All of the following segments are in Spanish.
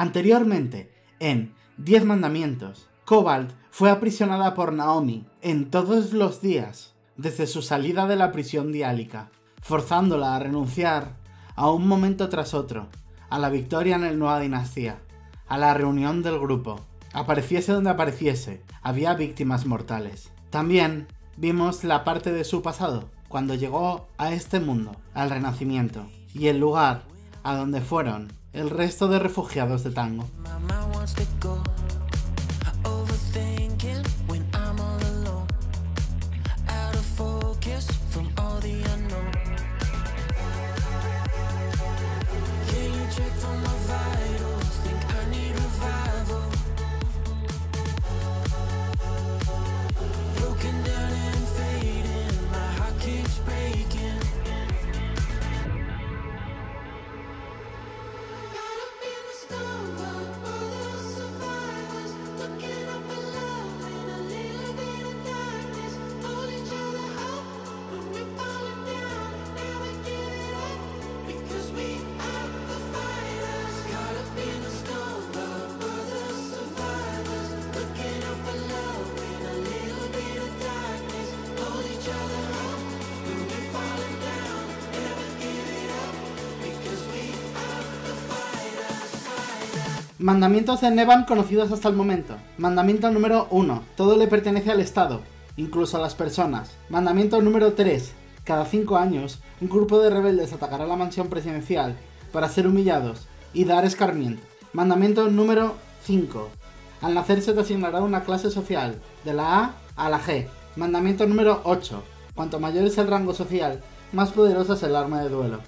Anteriormente, en Diez Mandamientos, Cobalt fue aprisionada por Naomi en todos los días desde su salida de la prisión diálica, forzándola a renunciar a un momento tras otro, a la victoria en el Nueva Dinastía, a la reunión del grupo. Apareciese donde apareciese, había víctimas mortales. También vimos la parte de su pasado, cuando llegó a este mundo, al Renacimiento, y el lugar a donde fueron el resto de refugiados de tango. mandamientos de Nevan conocidos hasta el momento. Mandamiento número 1. Todo le pertenece al Estado, incluso a las personas. Mandamiento número 3. Cada 5 años, un grupo de rebeldes atacará la mansión presidencial para ser humillados y dar escarmiento. Mandamiento número 5. Al nacer se te asignará una clase social, de la A a la G. Mandamiento número 8. Cuanto mayor es el rango social, más poderosa es el arma de duelo.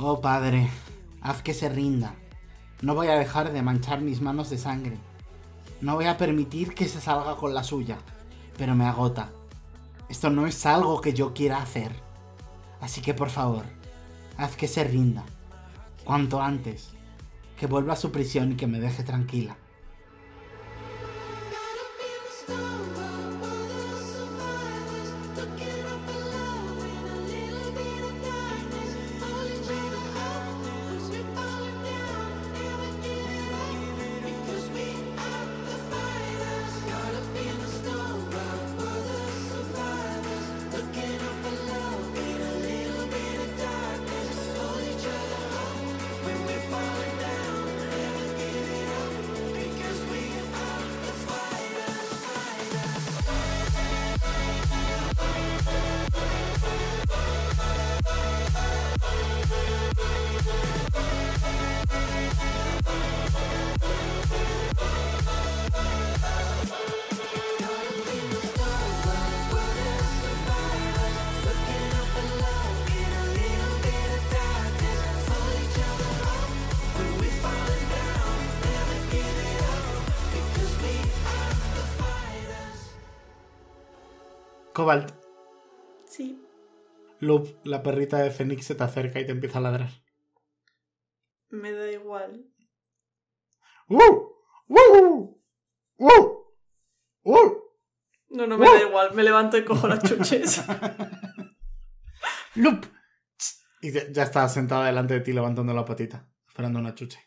Oh Padre, haz que se rinda. No voy a dejar de manchar mis manos de sangre. No voy a permitir que se salga con la suya, pero me agota. Esto no es algo que yo quiera hacer. Así que por favor, haz que se rinda. Cuanto antes. Que vuelva a su prisión y que me deje tranquila. la perrita de fénix se te acerca y te empieza a ladrar. Me da igual. ¡Uh! ¡Uh! ¡Uh! No, no me da igual. Me levanto y cojo las chuches. ¡Loop! Y ya, está sentada delante de ti levantando la patita, esperando una chuche.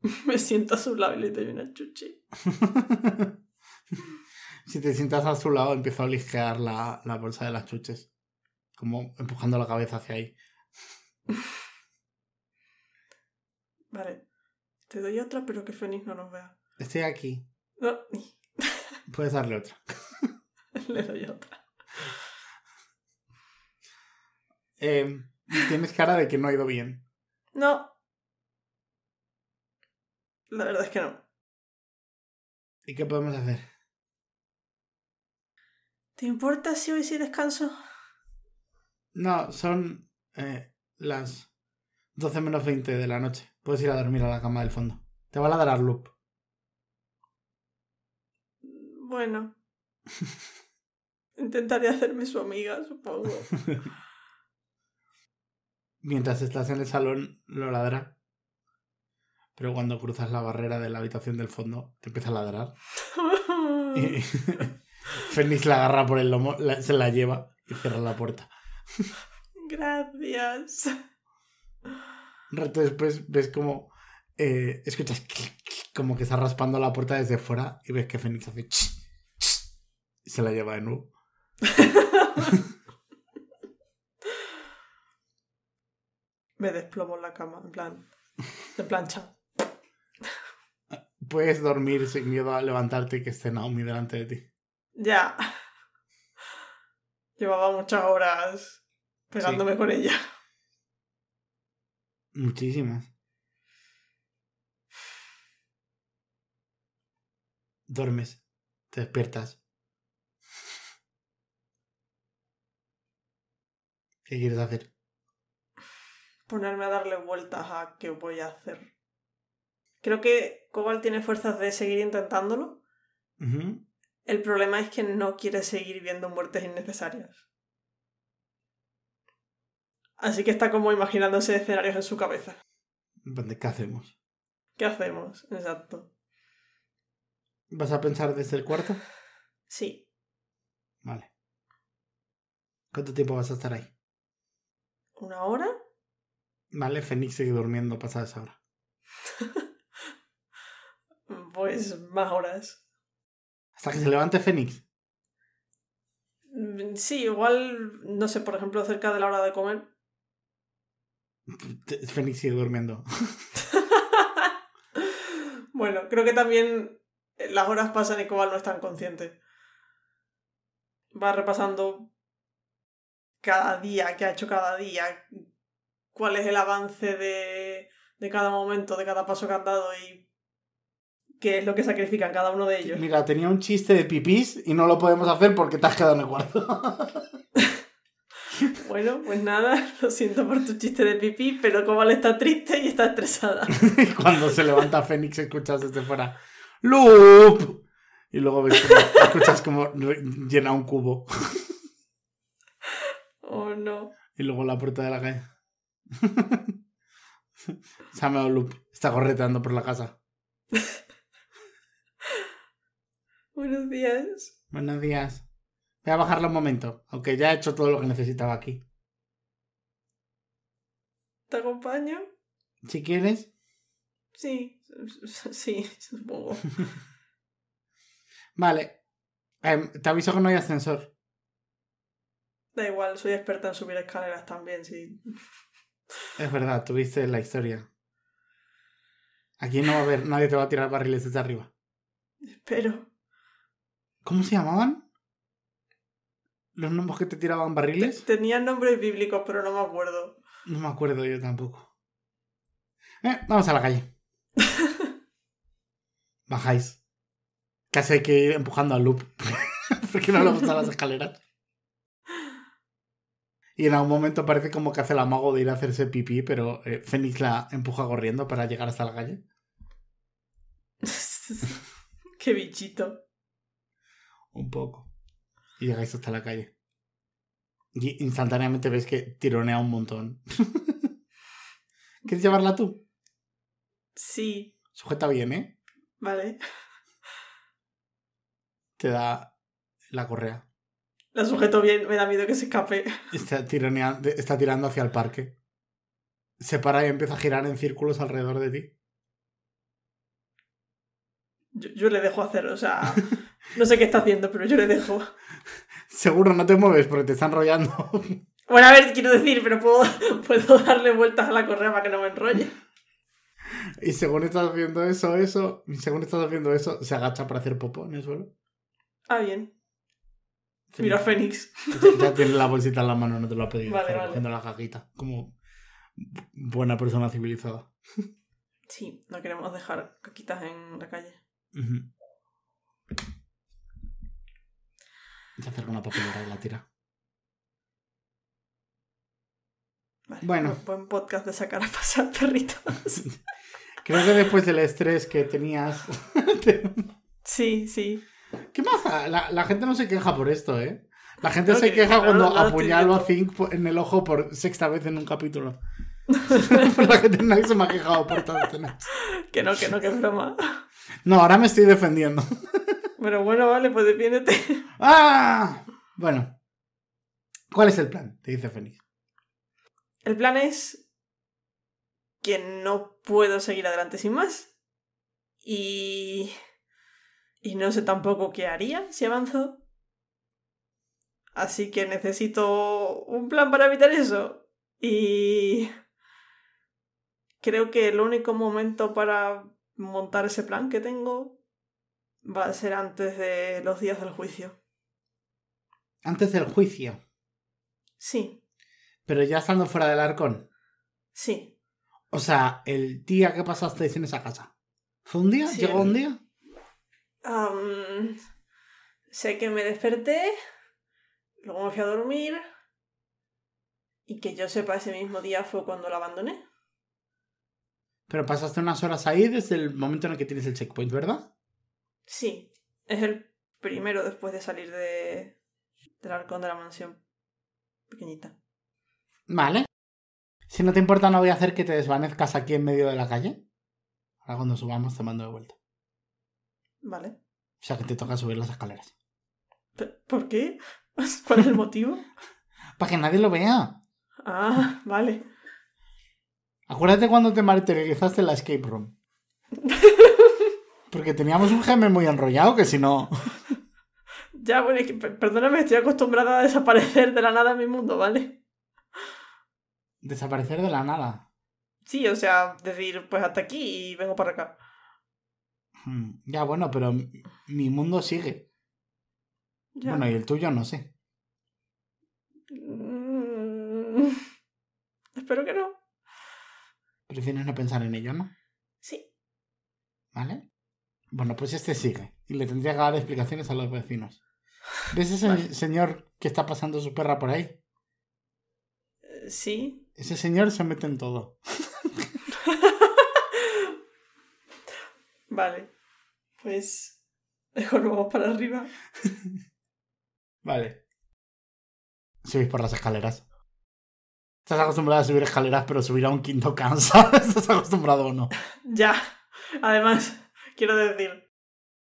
Me siento a su lado y le doy una chuche. si te sientas a su lado, empiezo a ligear la, la bolsa de las chuches como empujando la cabeza hacia ahí. Vale. Te doy otra, pero que Fénix no nos vea. Estoy aquí. No. Puedes darle otra. Le doy otra. Em, tienes cara de que no ha ido bien. No. La verdad es que no. ¿Y qué podemos hacer? ¿Te importa si hoy sí descanso? No, son eh, las 12 menos 20 de la noche. Puedes ir a dormir a la cama del fondo. Te va a ladrar Loop. Bueno. Intentaré hacerme su amiga, supongo. Mientras estás en el salón, lo ladra. Pero cuando cruzas la barrera de la habitación del fondo, te empieza a ladrar. y... Fénix la agarra por el lomo, se la lleva y cierra la puerta. Gracias. Un rato después ves como. Eh, escuchas como que está raspando la puerta desde fuera y ves que Fénix hace. y se la lleva de nuevo. Me desplomo en la cama, en plan. De plancha. Puedes dormir sin miedo a levantarte y que esté Naomi delante de ti. Ya. Llevaba muchas horas pegándome con ella. Muchísimas. Duermes, te despiertas. ¿Qué quieres hacer? Ponerme a darle vueltas a qué voy a hacer. Creo que Cobalt tiene fuerzas de seguir intentándolo. El problema es que no quiere seguir viendo muertes innecesarias. Así que está como imaginándose escenarios en su cabeza. ¿Qué hacemos? ¿Qué hacemos? Exacto. ¿Vas a pensar desde el cuarto? Sí. Vale. ¿Cuánto tiempo vas a estar ahí? ¿Una hora? Vale, Fénix sigue durmiendo pasada esa hora. pues más horas. Hasta que se levante Fénix. Mm, sí, igual, no sé, por ejemplo, cerca de la hora de comer. Fénix sigue durmiendo. bueno, creo que también eh, las horas pasan y Cobal no es tan consciente. Va repasando cada día, que ha hecho cada día, cuál es el avance de, de cada momento, de cada paso que ha dado y que es lo que sacrifican cada uno de ellos. Mira, tenía un chiste de pipís y no lo podemos hacer porque te has quedado en el cuarto. bueno, pues nada, lo siento por tu chiste de pipí, pero Cobal está triste y está estresada. y cuando se levanta Fénix escuchas desde fuera, ¡Loop! Y luego escuchas como llena un cubo. oh no. Y luego la puerta de la calle. Se Samuel Loop está correteando por la casa. Buenos días. Buenos días. Voy a bajarlo un momento, aunque ya he hecho todo lo que necesitaba aquí. ¿Te acompaño? Si quieres. Sí, sí, supongo. vale. Em, te aviso que no hay ascensor. Da igual, soy experta en subir escaleras también, sí. Es verdad, tuviste la historia. Aquí no va a haber, nadie te va a tirar barriles desde arriba. Espero. ¿Cómo se llamaban? ¿Los nombres que te tiraban barriles? tenían nombres bíblicos, pero no me acuerdo. No me acuerdo yo tampoco. Eh, vamos a la calle. Bajáis. Casi hay que ir empujando al loop. porque no le gustan las escaleras. Y en algún momento parece como que hace el amago de ir a hacerse pipí, pero eh, Fénix la empuja corriendo para llegar hasta la calle. Qué bichito un poco. Y llegáis hasta la calle. Y instantáneamente ves que tironea un montón. ¿Quieres llevarla tú? Sí. Sujeta bien, ¿eh? Vale. Te da la correa. La sujeto bien, me da miedo que se escape. Está, está tirando hacia el parque. Se para y empieza a girar en círculos alrededor de ti. Yo, yo le dejo hacer, o sea, No sé qué está haciendo, pero yo le dejo. Seguro no te mueves porque te están enrollando. Bueno, a ver, quiero decir, pero puedo, puedo darle vueltas a la correa para que no me enrolle. Y según estás haciendo eso, eso, según estás haciendo eso, se agacha para hacer popo en el suelo. Ah, bien. mira Mira, Fénix. Ya tiene la bolsita en la mano, no te lo ha pedido. Vale, la cajita, como buena persona civilizada. Sí, no queremos dejar caquitas en la calle hacer una papelera y la tira. bueno. buen podcast de sacar a pasar perritos. Creo que después del estrés que tenías. sí, sí. ¿Qué pasa? Ah, la, gente no se queja por esto, ¿eh? La gente se queja cuando apuñalo a Zink en el ojo por sexta vez en un capítulo. la gente nadie se me ha quejado por tanto. Que no, que no, que broma. No, ahora me estoy defendiendo. Pero bueno, vale, pues defiéndete. ¡Ah! Bueno. ¿Cuál es el plan? Te dice Félix. El plan es que no puedo seguir adelante sin más. Y... Y no sé tampoco qué haría si avanzo. Así que necesito un plan para evitar eso. Y... Creo que el único momento para montar ese plan que tengo Va a ser antes de los días del juicio. Antes del juicio. Sí. Pero ya estando fuera del arcón. Sí. O sea, el día que pasasteis en esa casa. ¿Fue un día? ¿Llegó un día? sé que me desperté, luego me fui a dormir y que yo sepa ese mismo día fue cuando la abandoné. Pero pasaste unas horas ahí desde el momento en el que tienes el checkpoint, ¿verdad? Sí, es el primero después de salir de, del arcón de la mansión pequeñita. Vale. Si no te importa, no voy a hacer que te desvanezcas aquí en medio de la calle. Ahora cuando subamos te mando de vuelta. Vale. O sea que te toca subir las escaleras. ¿Por qué? ¿Cuál es el motivo? Para que nadie lo vea. Ah, vale. Acuérdate cuando te materializaste en la escape room. Porque teníamos un gemel muy enrollado que si no. Ya, bueno, perdóname, estoy acostumbrada a desaparecer de la nada en mi mundo, ¿vale? Desaparecer de la nada. Sí, o sea, decir, pues hasta aquí y vengo para acá. Hmm, ya, bueno, pero mi mundo sigue. Bueno, y el tuyo no sé. Mm, espero que no. Prefieres no pensar en ello, ¿no? Sí. ¿Vale? Bueno, pues este sigue y le tendría que dar explicaciones a los vecinos. ¿Ves ese señor que está pasando su perra por ahí? Eh, sí. Ese señor se mete en todo. vale. Pues mejor vamos para arriba. vale. Subís por las escaleras. Estás acostumbrado a subir escaleras, pero subir a un quinto canso. ¿Estás acostumbrado o no? Ya. Además, Quiero decir,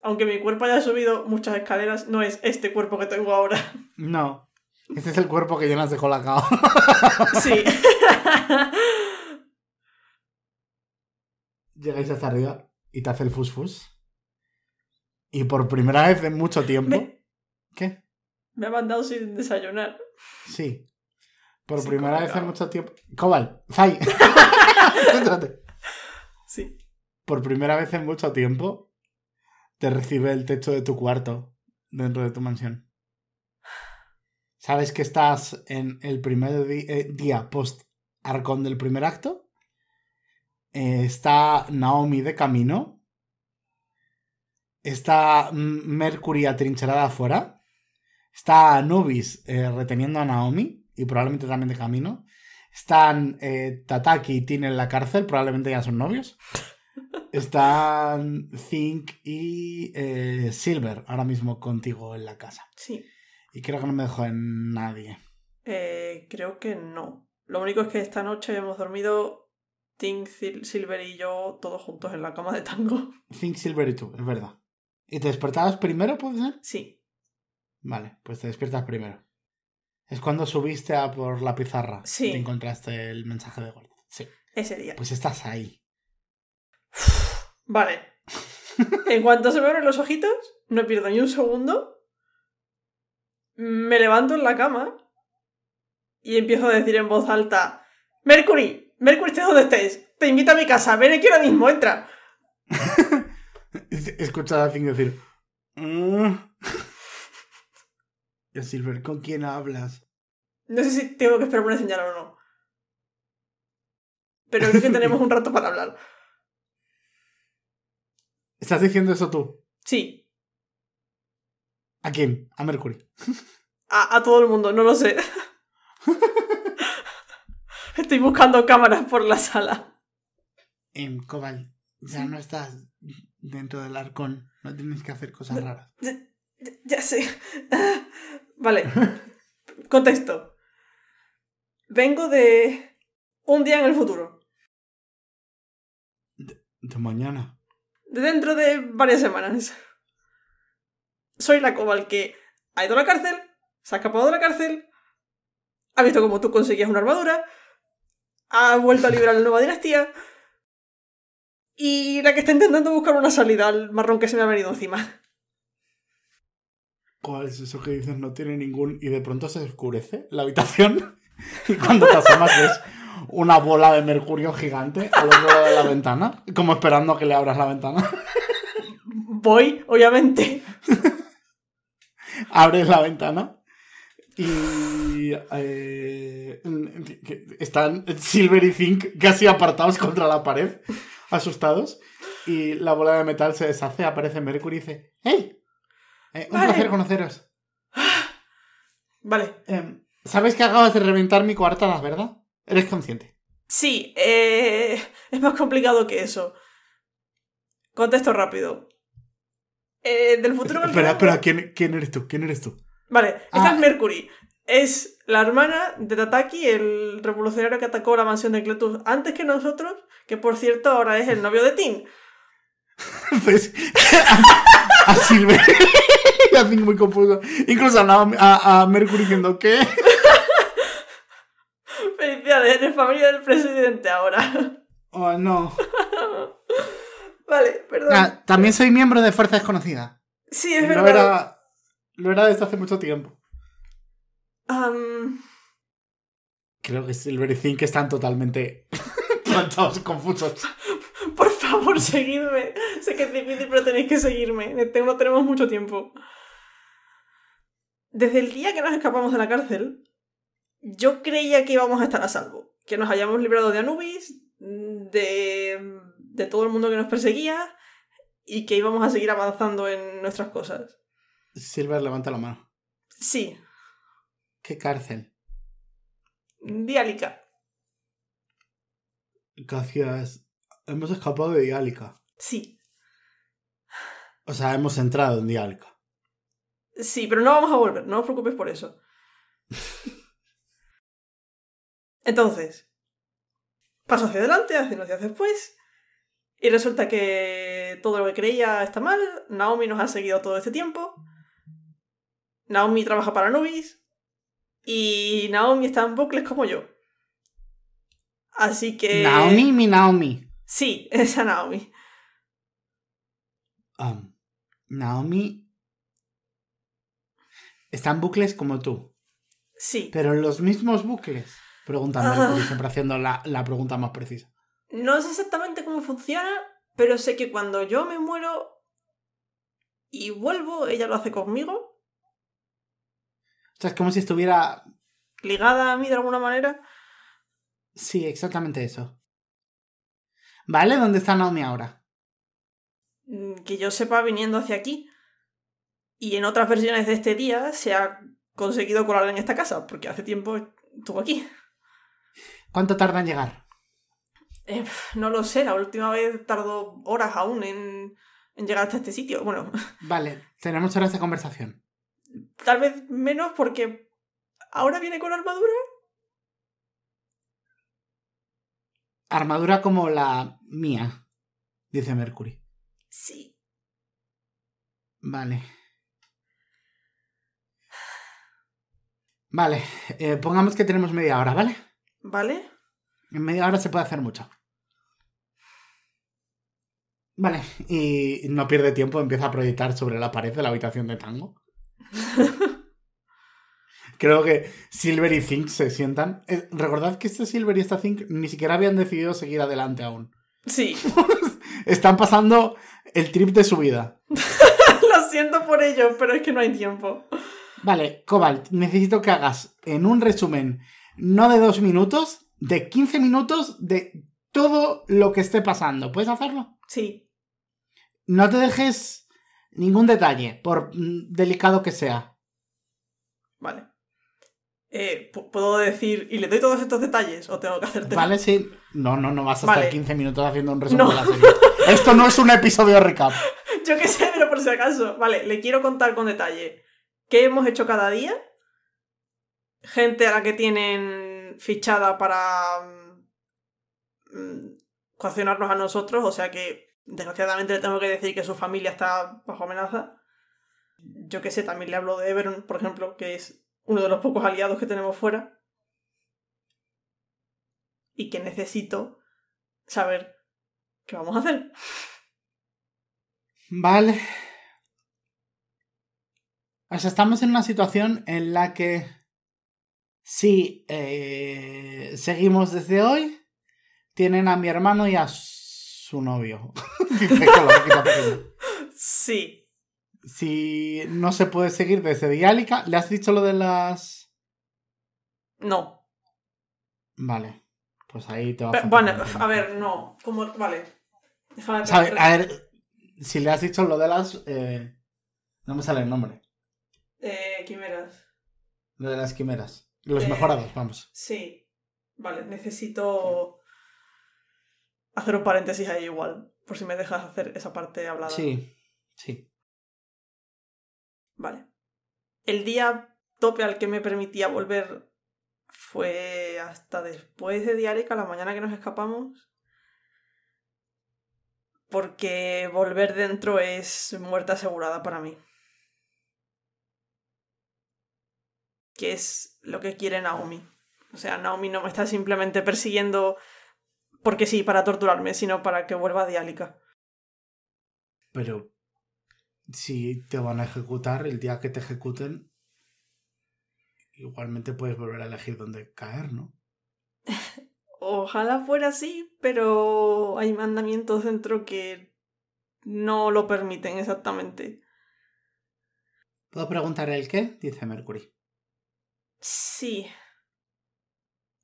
aunque mi cuerpo haya subido muchas escaleras, no es este cuerpo que tengo ahora. No. Este es el cuerpo que Jonas dejó lagado. sí. Llegáis hasta arriba y te hace el fusfus. Y por primera vez en mucho tiempo. ¿Qué? Me ha mandado sin desayunar. Sí. Por primera vez en mucho tiempo. Cobal, Fai. sí por primera vez en mucho tiempo, te recibe el techo de tu cuarto dentro de tu mansión. Sabes que estás en el primer eh, día post arcón del primer acto. Eh, está Naomi de camino. Está mm, Mercury atrincherada afuera. Está Anubis eh, reteniendo a Naomi y probablemente también de camino. Están Tataki y Tin en la cárcel, probablemente ya son novios. Están Think y eh, Silver ahora mismo contigo en la casa. Sí. Y creo que no me dejo en nadie. Eh, creo que no. Lo único es que esta noche hemos dormido Think, Silver y yo todos juntos en la cama de tango. Think, Silver y tú, es verdad. ¿Y te despertabas primero, puede ser? Sí. Vale, pues te despiertas primero. Es cuando subiste a por la pizarra. Y te encontraste el mensaje de Gold Sí. Ese día. Pues estás ahí. Vale. en cuanto se me abren los ojitos, no pierdo ni un segundo. Me levanto en la cama y empiezo a decir en voz alta: Mercury, Mercury, estés donde estés. Te invito a mi casa, ven aquí ahora mismo, entra. Escucha a Finn decir: mm. a Silver, ¿con quién hablas? No sé si tengo que esperar una señal o no. Pero creo que tenemos un rato para hablar. ¿Estás diciendo eso tú? Sí. ¿A quién? A Mercury. A, todo el mundo, no lo sé. Estoy buscando cámaras por la sala. En Cobal, ya no estás dentro del arcón. No tienes que hacer cosas raras. Ya, sé. Vale. Contexto. Vengo de un día en el futuro. de mañana dentro de varias semanas. Soy la cobal que ha ido a la cárcel, se ha escapado de la cárcel, ha visto cómo tú conseguías una armadura, ha vuelto a liberar la nueva dinastía y la que está intentando buscar una salida al marrón que se me ha venido encima. ¿Cuál es eso que dices? No tiene ningún... Y de pronto se oscurece la habitación y cuando te más ves una bola de mercurio gigante al de la ventana, como esperando a que le abras la ventana. Voy, obviamente. Abres la ventana y eh, están Silver y Zinc casi apartados contra la pared, asustados. Y la bola de metal se deshace, aparece Mercury y dice: ¡Hey! Eh, un placer conoceros. Ah. Vale. Em, Sabes que acabas de reventar mi la ¿verdad? Eres consciente. Sí, eh, es más complicado que eso. Contesto rápido. Eh, del futuro. pero espera, ¿quién, ¿quién, eres tú? ¿Quién eres tú? Vale, ah. esta es Mercury. Es la hermana de Tataki, el revolucionario que atacó la mansión de Cletus antes que nosotros, que por cierto ahora es el novio de Tim. pues, a, Silver. muy confuso. Incluso hablaba a, a Mercury diciendo que. Felicidades, eres familia del presidente ahora. Oh, no. vale, perdón. Ah, también soy miembro de Fuerza Desconocida. Sí, es verdad. Lo era, desde hace mucho tiempo. Creo que es el y que están totalmente plantados confusos. Por favor, seguidme. Sé que es difícil, pero tenéis que seguirme. No tenemos mucho tiempo. Desde el día que nos escapamos de la cárcel, yo creía que íbamos a estar a salvo, que nos hayamos librado de Anubis, de, todo el mundo que nos perseguía y que íbamos a seguir avanzando en nuestras cosas. Silver levanta la mano. Sí. ¿Qué cárcel? Diálica. Gracias. Hemos escapado de Diálica. Sí. O sea, hemos entrado en Diálica. Sí, pero no vamos a volver, no os preocupéis por eso. Entonces, paso hacia adelante, hace unos días después, y resulta que todo lo que creía está mal. Naomi nos ha seguido todo este tiempo. Naomi trabaja para Nubis. Y Naomi está en bucles como yo. Así que. Naomi, mi Naomi. Sí, esa Naomi. Um, Naomi. Está en bucles como tú. Sí. Pero en los mismos bucles preguntando, siempre haciendo la, la pregunta más precisa. No sé exactamente cómo funciona, pero sé que cuando yo me muero y vuelvo, ella lo hace conmigo. O sea, es como si estuviera... Ligada a mí de alguna manera. Sí, exactamente eso. ¿Vale? ¿Dónde está Naomi ahora? Mm, que yo sepa, viniendo hacia aquí. Y en otras versiones de este día se ha conseguido colar en esta casa, porque hace tiempo estuvo aquí. ¿Cuánto tarda en llegar? Eh, no lo sé, la última vez tardó horas aún en, llegar hasta este sitio. Bueno. Vale, tenemos horas de conversación. Tal vez menos porque ahora viene con armadura. Armadura como la mía, dice Mercury. Sí. Vale. Vale, eh, pongamos que tenemos media hora, ¿vale? ¿Vale? En media hora se puede hacer mucho. Vale, y no pierde tiempo, empieza a proyectar sobre la pared de la habitación de Tango. Creo que Silver y Zink se sientan. Eh, recordad que este Silver y esta Zink ni siquiera habían decidido seguir adelante aún. Sí. Están pasando el trip de su vida. Lo siento por ello, pero es que no hay tiempo. Vale, Cobalt, necesito que hagas en un resumen no de dos minutos, de 15 minutos de todo lo que esté pasando. ¿Puedes hacerlo? Sí. No te dejes ningún detalle, por delicado que sea. Vale. Eh, puedo decir, ¿y le doy todos estos detalles o tengo que hacerte? Vale, sí. No, no, no vas a estar 15 minutos haciendo un resumen de la serie. Esto no es un episodio recap. Yo qué sé, pero por si acaso. Vale, le quiero contar con detalle qué hemos hecho cada día gente a la que tienen fichada para mm, mm, coaccionarnos a nosotros, o sea que desgraciadamente le tengo que decir que su familia está bajo amenaza. Yo que sé, también le hablo de Everon, por ejemplo, que es uno de los pocos aliados que tenemos fuera. Y que necesito saber qué vamos a hacer. Vale. O pues sea, estamos en una situación en la que Sí, eh, seguimos desde hoy. Tienen a mi hermano y a su novio. sí. Si no se puede seguir desde Diálica, ¿le has dicho lo de las...? No. Vale. Pues ahí te va Bueno, a ver, no. Como... Vale. a ver, si le has dicho lo de las... Eh... No me sale el nombre. Eh, quimeras. Lo de las quimeras. Los eh, mejorados, vamos. Sí. Vale, necesito hacer un paréntesis ahí igual, por si me dejas hacer esa parte hablada. Sí, sí. Vale. El día tope al que me permitía volver fue hasta después de Diárica, la mañana que nos escapamos. Porque volver dentro es muerte asegurada para mí. que es lo que quiere Naomi. O sea, Naomi no me está simplemente persiguiendo porque sí, para torturarme, sino para que vuelva a diálica. Pero si te van a ejecutar, el día que te ejecuten, igualmente puedes volver a elegir dónde caer, ¿no? Ojalá fuera así, pero hay mandamientos dentro que no lo permiten exactamente. ¿Puedo preguntar el qué? Dice Mercury. Sí.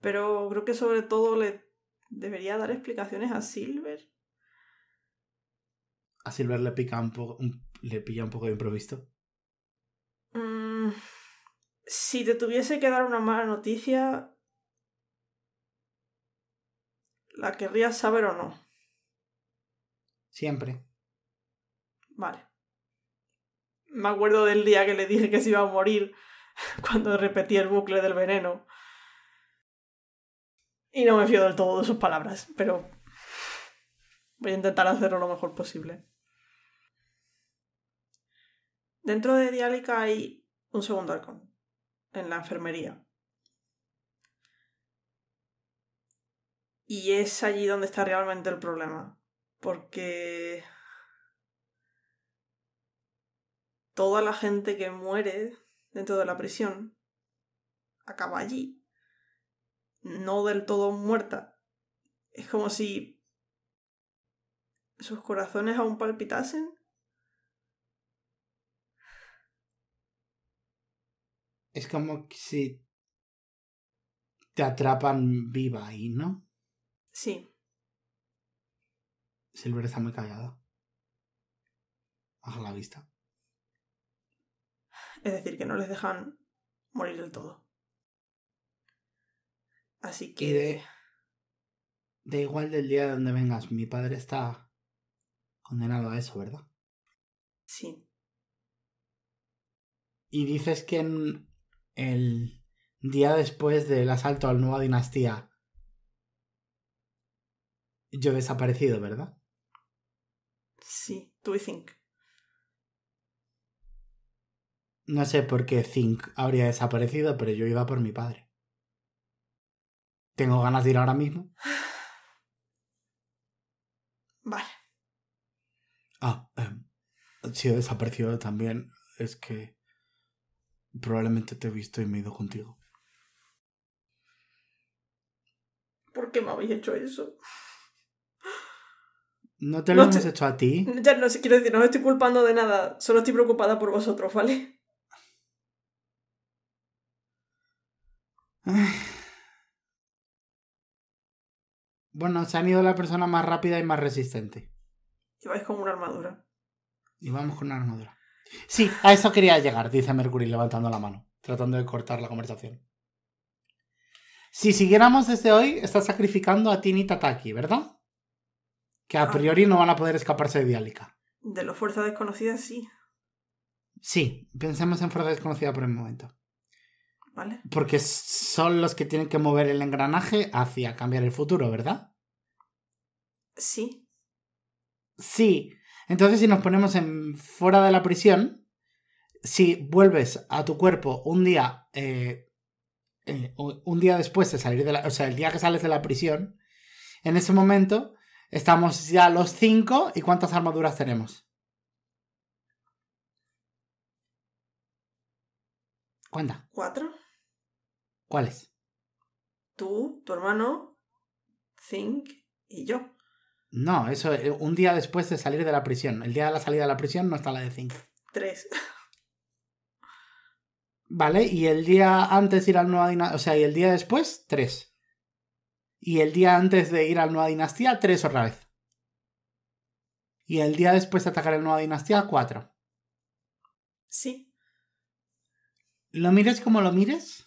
Pero creo que sobre todo le debería dar explicaciones a Silver. A Silver le pica un poco. le pilla un poco de improviso. Mm, si te tuviese que dar una mala noticia. ¿La querrías saber o no? Siempre. Vale. Me acuerdo del día que le dije que se iba a morir cuando repetí el bucle del veneno. Y no me fío del todo de sus palabras, pero voy a intentar hacerlo lo mejor posible. Dentro de Diálica hay un segundo halcón. en la enfermería. Y es allí donde está realmente el problema, porque toda la gente que muere dentro de la prisión. Acaba allí. No del todo muerta. Es como si sus corazones aún palpitasen. Es como si te atrapan viva ahí, ¿no? Sí. Silver está muy callada. Baja la vista. Es decir, que no les dejan morir del todo. Así que... De, de, igual del día de donde vengas, mi padre está condenado a eso, ¿verdad? Sí. Y dices que el día después del asalto al la nueva dinastía, yo he desaparecido, ¿verdad? Sí, tú y Think. No sé por qué Zinc habría desaparecido, pero yo iba por mi padre. Tengo ganas de ir ahora mismo. Vale. Ah, em, si he desaparecido también, es que probablemente te he visto y me he ido contigo. ¿Por qué me habéis hecho eso? No te lo no hecho a ti. Ya no sé, quiero decir, no me estoy culpando de nada, solo estoy preocupada por vosotros, ¿vale? Bueno, se han ido la persona más rápida y más resistente. Y vais con una armadura. Y vamos con una armadura. Sí, a eso quería llegar, dice Mercury levantando la mano, tratando de cortar la conversación. Si siguiéramos desde hoy, estás sacrificando a Tini Tataki, ¿verdad? Que a ah. priori no van a poder escaparse de Diálica. De la fuerza desconocida, sí. Sí, pensemos en fuerza desconocida por el momento. Porque son los que tienen que mover el engranaje hacia cambiar el futuro, ¿verdad? Sí. Sí. Entonces, si nos ponemos fuera de la prisión, si vuelves a tu cuerpo un día. Eh, eh, un día después de salir de la. O sea, el día que sales de la prisión. En ese momento. Estamos ya los cinco. ¿Y cuántas armaduras tenemos? Cuenta. ¿Cuatro? ¿Cuáles? Tú, tu hermano, Zink y yo. No, eso eh, un día después de salir de la prisión. El día de la salida de la prisión no está la de Zink. Tres. Vale, y el día antes de ir al Nueva Dinastía, o sea, y el día después, tres. Y el día antes de ir al Nueva Dinastía, tres otra vez. Y el día después de atacar el Nueva Dinastía, cuatro. Sí. Lo mires como lo mires,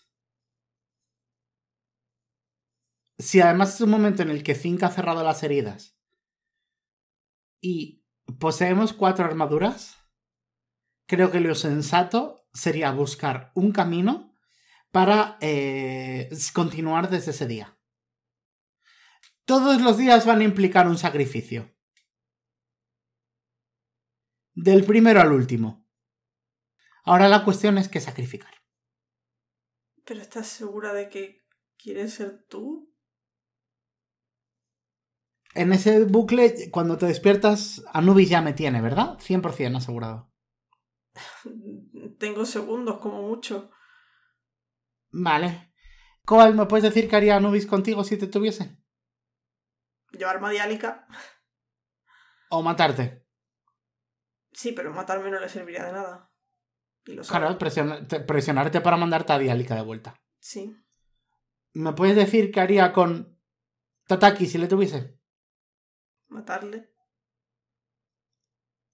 si además es un momento en el que Finca ha cerrado las heridas y poseemos cuatro armaduras, creo que lo sensato sería buscar un camino para eh, continuar desde ese día. Todos los días van a implicar un sacrificio. Del primero al último. Ahora la cuestión es qué sacrificar. ¿Pero estás segura de que quieres ser tú? En ese bucle, cuando te despiertas, Anubis ya me tiene, ¿verdad? 100% asegurado. Tengo segundos, como mucho. Vale. ¿Cuál? ¿me puedes decir que haría Anubis contigo si te tuviese? Llevarme a diálica. O matarte. Sí, pero matarme no le serviría de nada. Y claro, presionarte para mandarte a diálica de vuelta. Sí. ¿Me puedes decir qué haría con Tataki si le tuviese? matarle.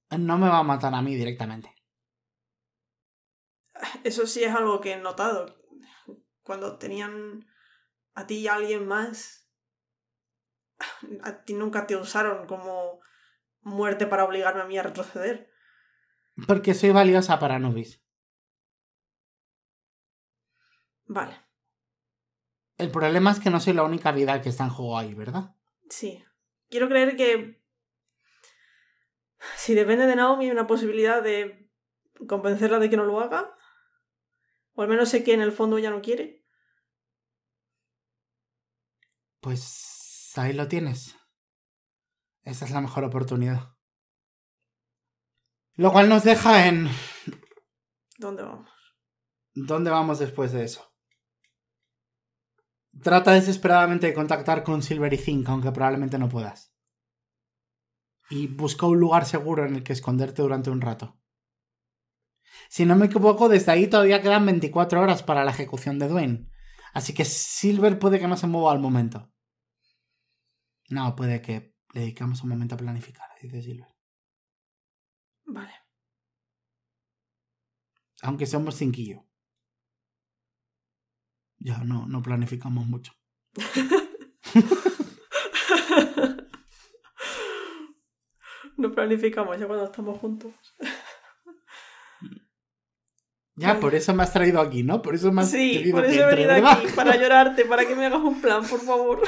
No me va a matar a mí directamente. Eso sí es algo que he notado. Cuando tenían a ti y a alguien más, a ti nunca te usaron como muerte para obligarme a mí a retroceder. Porque soy valiosa para Nubis. Vale. El problema es que no soy la única vida que está en juego ahí, ¿verdad? Sí quiero creer que si depende de Naomi una posibilidad de convencerla de que no lo haga. O al menos sé que en el fondo ella no quiere. Pues ahí lo tienes. Esa es la mejor oportunidad. Lo cual nos deja en... ¿Dónde vamos? ¿Dónde vamos después de eso? Trata desesperadamente de contactar con Silver y Zinc, aunque probablemente no puedas. Y busca un lugar seguro en el que esconderte durante un rato. Si no me equivoco, desde ahí todavía quedan 24 horas para la ejecución de Dwayne. Así que Silver puede que no se mueva al momento. No, puede que le dedicamos un momento a planificar, dice Silver. Vale. Aunque somos cinquillo. Ya no, no planificamos mucho. no planificamos ya cuando estamos juntos. Ya, por eso me has traído aquí, ¿no? Por eso me has sí, he venido aquí, para llorarte, para que me hagas un plan, por favor.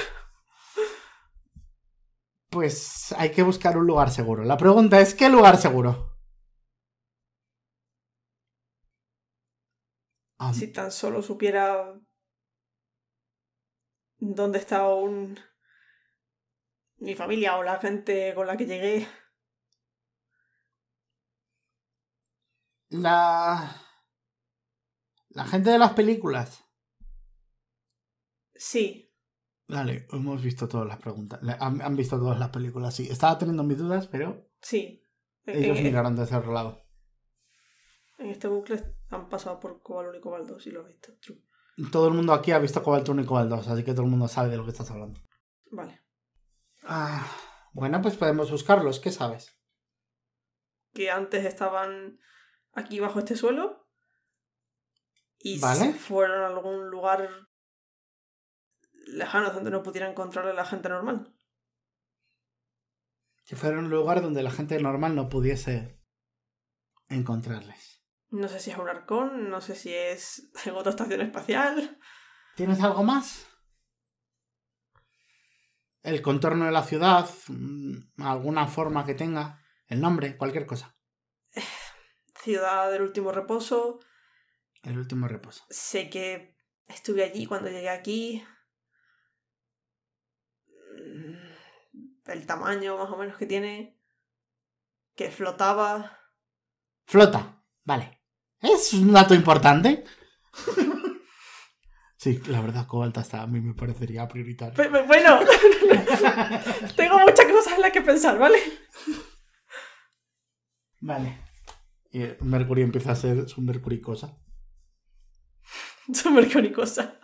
Pues hay que buscar un lugar seguro. La pregunta es, ¿qué lugar seguro? Si tan solo supiera dónde está aún mi familia o la gente con la que llegué. La... La gente de las películas. Sí. Vale, hemos visto todas las preguntas. Han, visto todas las películas, sí. Estaba teniendo mis dudas, pero. Sí. Ellos eh, miraron desde otro lado. En este bucle han pasado por Cobal y Cobaldo lo he visto todo el mundo aquí ha visto Cobalt 1 y Cobalt 2, así que todo el mundo sabe de lo que estás hablando. Vale. Ah, bueno, pues podemos buscarlos. ¿Qué sabes? Que antes estaban aquí bajo este suelo. Y si fueron a algún lugar lejano donde no pudiera encontrar a la gente normal. Que fuera un lugar donde la gente normal no pudiese encontrarles. No sé si es un arcón, no sé si es en otra estación espacial. ¿Tienes algo más? El contorno de la ciudad, mm, alguna forma que tenga, el nombre, cualquier cosa. Ciudad del último reposo. El último reposo. Sé que estuve allí cuando llegué aquí. Mm, el tamaño más o menos que tiene. Que flotaba. Flota, vale. Es un dato importante. Sí, la verdad, Cobalta está a mí me parecería prioritario. Bueno, tengo muchas cosas en las que pensar, ¿vale? Vale. Y eh, Mercury empieza a ser su mercuricosa. Su mercuricosa.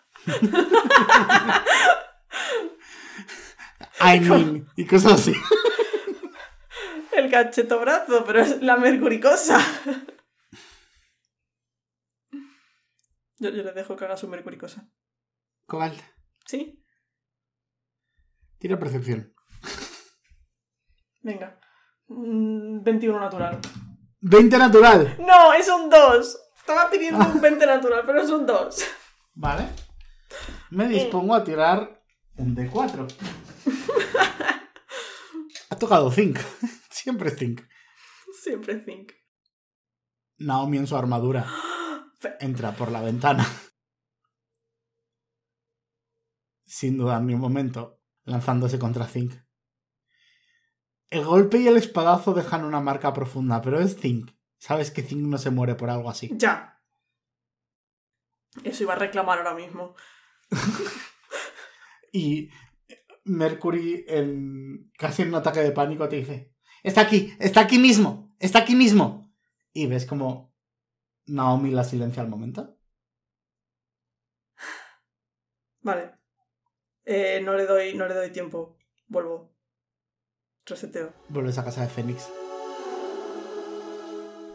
I mean, y cosas así. El brazo, pero es la mercuricosa. Yo, le dejo que haga su mercuricosa. ¿Cobal? ¿Sí? Tira percepción. Venga. 21 mm, natural. 20 natural. No, es un 2. Estaba pidiendo un 20 natural, pero es un 2. Vale. Me dispongo a tirar un D4. Ha tocado 5. Siempre 5. Siempre 5. Naomi en su armadura. entra por la ventana. Sin duda, ni un momento, lanzándose contra Zinc. El golpe y el espadazo dejan una marca profunda, pero es Zinc. Sabes que Zinc no se muere por algo así. Ya. Eso iba a reclamar ahora mismo. y Mercury, en, casi en un ataque de pánico, te dice: Está aquí, está aquí mismo, está aquí mismo. Y ves como Naomi la silencia al momento. Vale. Eh, no, le doy, no le doy tiempo. Vuelvo. Reseteo. Vuelves a casa de Fénix.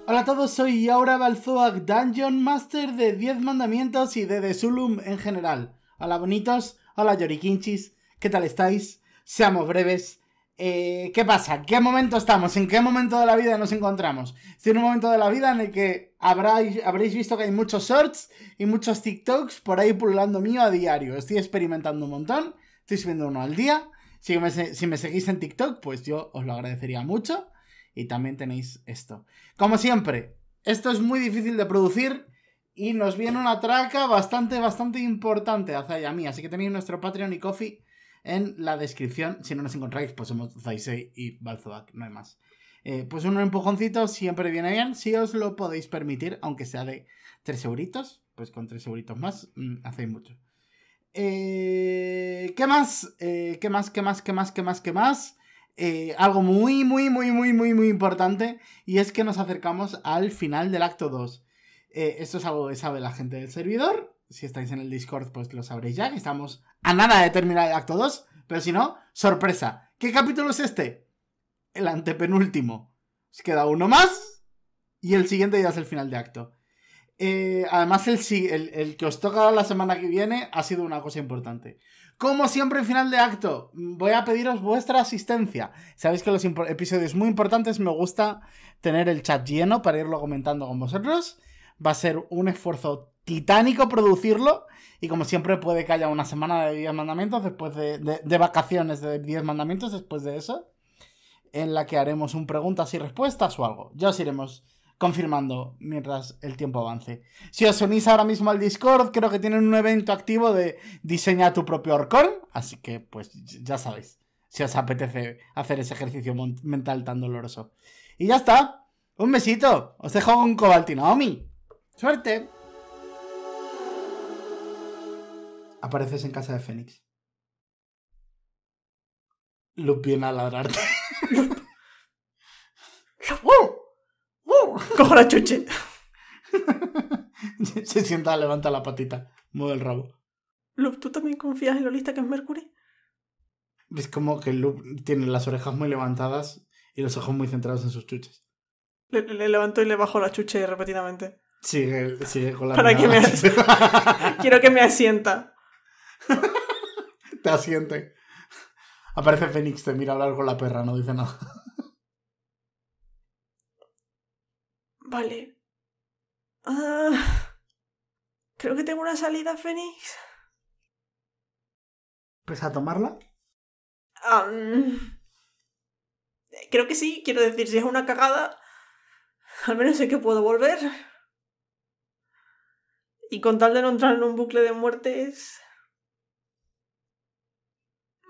Hola a todos, soy Yaura Balzoak, Dungeon Master de Diez Mandamientos y de The Zulum en general. Hola bonitos, hola yorikinchis, ¿qué tal estáis? Seamos breves, eh, ¿qué pasa? ¿Qué momento estamos? ¿En qué momento de la vida nos encontramos? Estoy en un momento de la vida en el que habréis visto que hay muchos shorts y muchos TikToks por ahí pululando mío a diario. Estoy experimentando un montón, estoy subiendo uno al día. Si me, seguís en TikTok, pues yo os lo agradecería mucho. Y también tenéis esto. Como siempre, esto es muy difícil de producir y nos viene una traca bastante, bastante importante, hacia mía. Así que tenéis nuestro Patreon y Coffee en la descripción. Si no nos encontráis, pues somos Zaisei y Balzoac, no hay más. Eh, pues un empujoncito siempre viene bien, si os lo podéis permitir, aunque sea de 3 euritos, pues con 3 euritos más mm, hacéis mucho. Eh, eh, ¿Qué más? ¿Qué más? ¿Qué más? ¿Qué más? ¿Qué más? ¿Qué más? algo muy, muy, muy, muy, muy, muy importante. Y es que nos acercamos al final del acto 2. esto es algo que sabe la gente del servidor. Si estáis en el Discord, pues lo sabréis ya, estamos a nada de terminar el acto 2, pero si no, sorpresa. ¿Qué capítulo es este? El antepenúltimo. Os pues queda uno más y el siguiente ya es el final de acto. Eh, además, el, el, que os toca la semana que viene ha sido una cosa importante. Como siempre, en final de acto, voy a pediros vuestra asistencia. Sabéis que los episodios muy importantes me gusta tener el chat lleno para irlo comentando con vosotros. Va a ser un esfuerzo titánico producirlo. Y como siempre, puede que haya una semana de 10 mandamientos después de, de, vacaciones de 10 mandamientos después de eso. En la que haremos un preguntas y respuestas o algo. Ya os iremos confirmando mientras el tiempo avance. Si os unís ahora mismo al Discord, creo que tienen un evento activo de diseña tu propio Orcon. Así que, pues, ya sabéis. Si os apetece hacer ese ejercicio mental tan doloroso. Y ya está. Un besito. Os dejo con Cobalt y ¡Suerte! apareces en casa de Fénix. Luke viene a ladrarte. Cojo la chuche. Se sienta, levanta la patita, mueve el rabo. Luke, ¿tú también confías en lo lista que es Mercury? Es como que Luke tiene las orejas muy levantadas y los ojos muy centrados en sus chuches. Le, levanto y le bajo la chuche repetidamente. Sigue, con la. Quiero que me asienta. te asiente. Aparece Fénix, te mira a hablar con la perra, no dice nada. Vale. Ah, creo que tengo una salida, Fénix. ¿Pues a tomarla? creo que sí, quiero decir, si es una cagada, al menos sé que puedo volver. Y con tal de no entrar en un bucle de muertes,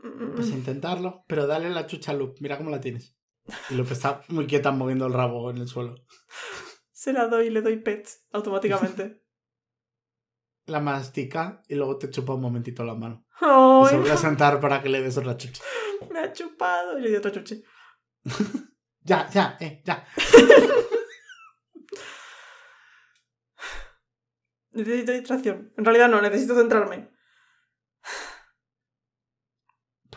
Mm, pues mm. intentarlo, pero dale la chucha a Luke, mira cómo la tienes. Y Luke está muy quieta moviendo el rabo en el suelo. Se la doy y le doy pets automáticamente. La mastica y luego te chupa un momentito la mano. y se vuelve a sentar para que le des otra chucha. Me ha chupado y le dio otra chucha. ya, ya, eh, ya. necesito distracción. En realidad no, necesito centrarme.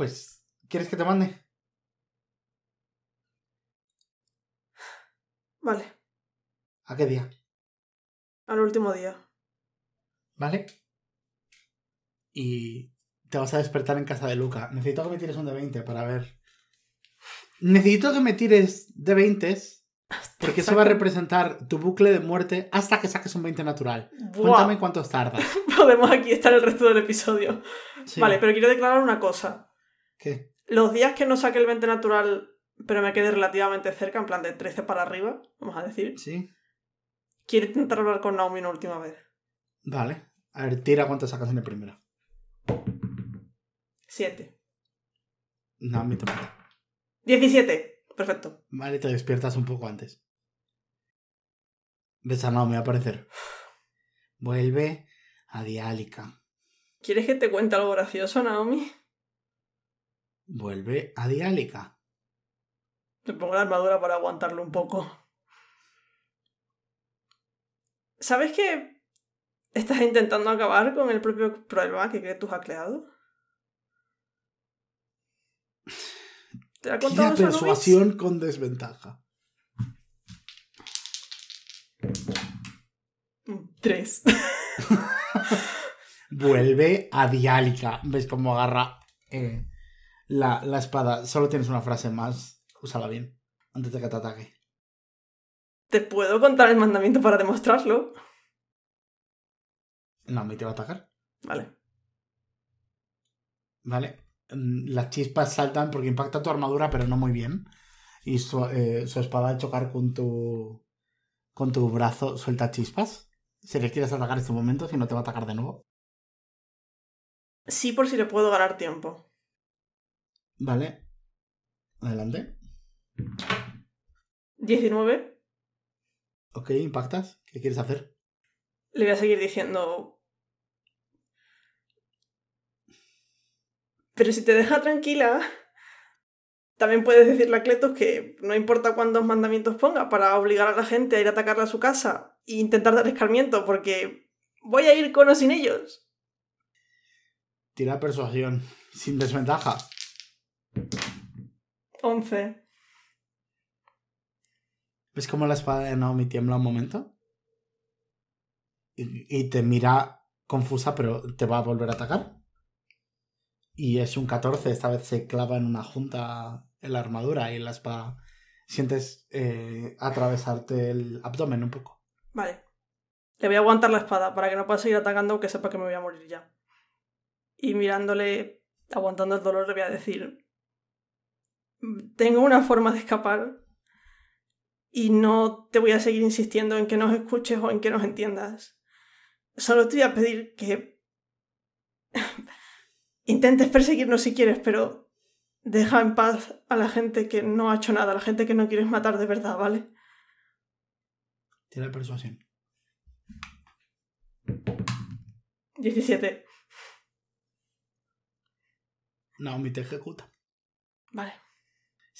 Pues, ¿quieres que te mande? Vale. ¿A qué día? Al último día. ¿Vale? Y te vas a despertar en casa de Luca. Necesito que me tires un de 20 para ver. Necesito que me tires de 20 porque eso va a representar tu bucle de muerte hasta que saques un 20 natural. Cuéntame cuántos tardas. Podemos aquí estar el resto del episodio. Vale, pero quiero declarar una cosa. ¿Qué? Los días que no saque el 20 natural, pero me quedé relativamente cerca, en plan de 13 para arriba, vamos a decir. Sí. Quiero intentar hablar con Naomi una última vez. Vale. A ver, tira cuánto sacas en el primero. Siete. Naomi te mata. 17. Perfecto. Vale, te despiertas un poco antes. Ves a Naomi aparecer. Vuelve a Diálica. ¿Quieres que te cuente algo gracioso, Naomi? vuelve a Diálica. Te pongo la armadura para aguantarlo un poco. ¿Sabes que estás intentando acabar con el propio problema que crees tú has creado? ¿Te ha contado persuasión con desventaja. Tres. Vuelve a Diálica. ¿Ves cómo agarra eh, la, espada. Solo tienes una frase más. Úsala bien. Antes de que te ataque. ¿Te puedo contar el mandamiento para demostrarlo? No, me te va a atacar. Vale. Vale. Mm, las chispas saltan porque impacta tu armadura, pero no muy bien. Y eh, su, espada al chocar con tu. con tu brazo suelta chispas. Si le quieres atacar en este momento, si no te va a atacar de nuevo. Sí, por si le puedo ganar tiempo. Vale. Adelante. 19. Ok, impactas. ¿Qué quieres hacer? Le voy a seguir diciendo. Pero si te deja tranquila, también puedes decirle a Cletos que no importa cuántos mandamientos ponga para obligar a la gente a ir a atacarla a su casa e intentar dar escarmiento, porque voy a ir con o sin ellos. Tira persuasión, sin desventaja. 11. ¿Ves cómo la espada de Naomi tiembla un momento? Y, te mira confusa, pero te va a volver a atacar. Y es un 14, esta vez se clava en una junta en la armadura y la espada. Sientes eh, atravesarte el abdomen un poco. Vale. Le voy a aguantar la espada para que no pueda seguir atacando, aunque sepa que me voy a morir ya. Y mirándole, aguantando el dolor, le voy a decir: tengo una forma de escapar y no te voy a seguir insistiendo en que nos escuches o en que nos entiendas. Solo te voy a pedir que intentes perseguirnos si quieres, pero deja en paz a la gente que no ha hecho nada, a la gente que no quieres matar de verdad, ¿vale? Tiene persuasión. 17. Naomi te ejecuta. Vale.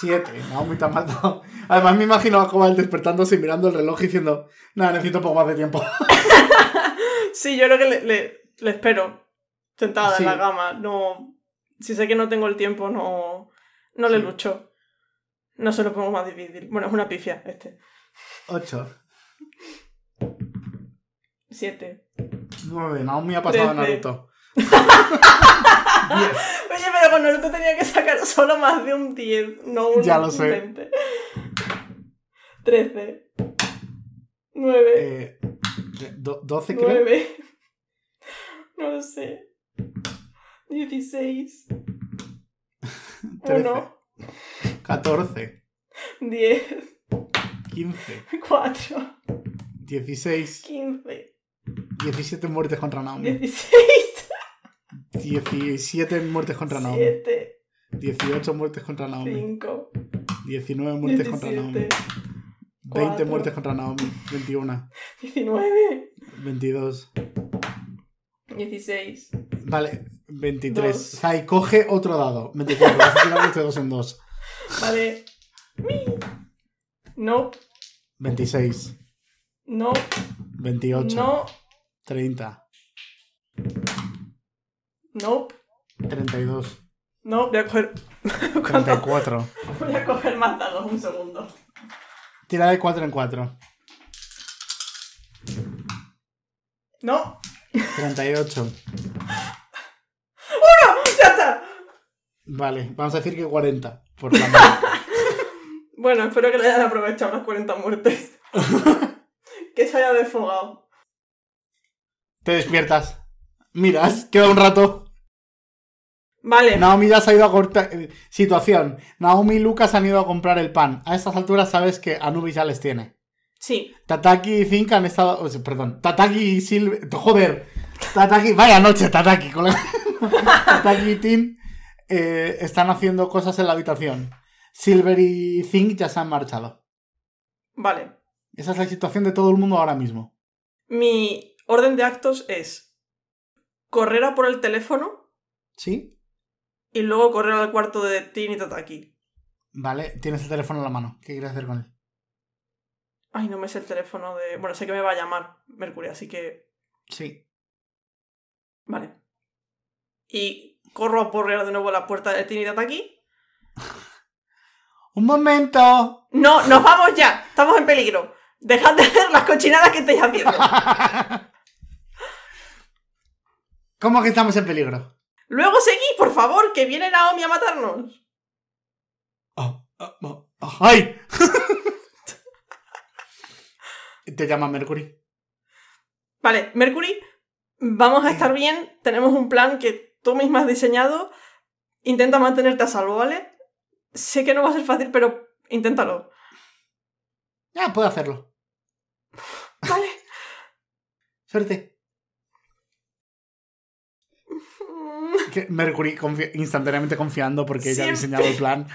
Siete, no, muy tan mal. Además, me imagino a Cobal despertándose y mirando el reloj y diciendo, nada, necesito un poco más de tiempo. sí, yo creo que le, espero sentada en la gama. No, si sé que no tengo el tiempo, no, no le lucho. No se lo pongo más difícil. Bueno, es una pifia este. 8 Siete. Nueve, no, me ha pasado Naruto. Oye, pero con Naruto tenía que sacar solo más de un 10, no un Ya lo sé. 13. 9. Eh, 12 creo. 9. No sé. 16. 1. 14. 10. 15. 4. 16. 15. 17 muertes contra Naomi. 16. 17 muertes contra Naomi. 18 muertes contra Naomi. 19 muertes contra Naomi. 20 muertes contra Naomi. 21. 19. 22. 16. Vale, 23. coge otro dado. 24. 2 en Vale. No. 26. No. 28. No. 30. No. 32. No, voy a coger. 34. voy a coger más dados, un segundo. Tira de 4 en 4. No. 38. ¡Uno! ¡Ya está! Vale, vamos a decir que 40. Por la bueno, espero que le hayan aprovechado las 40 muertes. que se haya desfogado. Te despiertas. Miras, queda un rato. Vale. Naomi ya se ha ido a cortar. Eh, situación. Naomi y Lucas han ido a comprar el pan. A estas alturas sabes que Anubis ya les tiene. Sí. Tataki y Zinc han estado. Perdón. Tataki y Silver. Joder. Tataki. Vaya noche, Tataki, colega. Tataki y Tim eh, están haciendo cosas en la habitación. Silver y Zinc ya se han marchado. Vale. Esa es la situación de todo el mundo ahora mismo. Mi orden de actos es correr a por el teléfono. Sí y luego correr al cuarto de Tin y Tataki. Vale, tienes el teléfono en la mano. ¿Qué quieres hacer con él? Ay, no me sé el teléfono de. Bueno, sé que me va a llamar Mercurio, así que. Sí. Vale. Y corro a porrear de nuevo a la puerta de Tin y Tataki. ¡Un momento! No, nos vamos ya. Estamos en peligro. Dejad de hacer las cochinadas que estáis haciendo. ¿Cómo que estamos en peligro? Luego seguí, por favor, que viene Naomi a matarnos. Ah, ah, ah, ¡Ay! Te llama Mercury. Vale, Mercury, vamos a estar bien. Tenemos un plan que tú misma has diseñado. Intenta mantenerte a salvo, ¿vale? Sé que no va a ser fácil, pero inténtalo. Ya, puedo hacerlo. Vale. Suerte. que Mercury instantáneamente confiando porque ella ha diseñado el plan.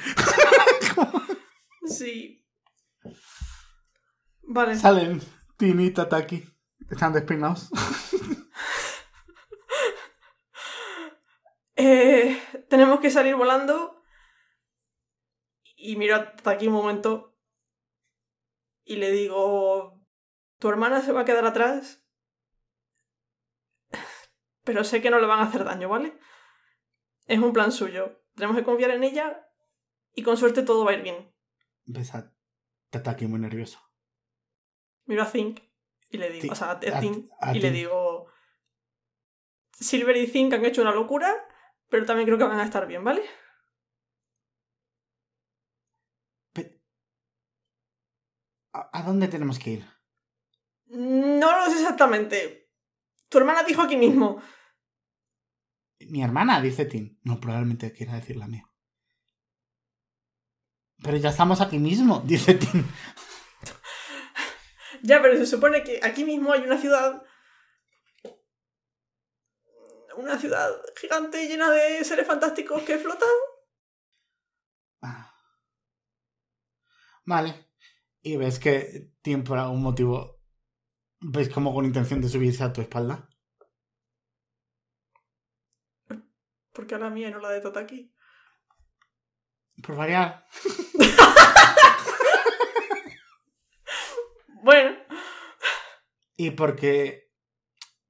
sí. Vale. Salen tinita y Tataki. Están despinados. Eh, tenemos que salir volando. Y miro hasta aquí un momento. Y le digo: Tu hermana se va a quedar atrás pero sé que no le van a hacer daño, ¿vale? es un plan suyo. Tenemos que confiar en ella y con suerte todo va a ir bien. te Te ataque muy nervioso? Miro a Zink y le digo, o sea, a, Zink y le digo, Silver y Zink han hecho una locura, pero también creo que van a estar bien, ¿vale? ¿A dónde tenemos que ir? Mm, no lo sé exactamente. Tu hermana dijo aquí mismo. Mi hermana, dice Tim. No, probablemente quiera decir la mía. Pero ya estamos aquí mismo, dice Tim. Ya, pero se supone que aquí mismo hay una ciudad. Una ciudad gigante llena de seres fantásticos que flotan. Ah. Vale. Y ves que Tim, por algún motivo, ves como con intención de subirse a tu espalda. Porque a la mía y no la de Totaki? Por variar. bueno. Y porque,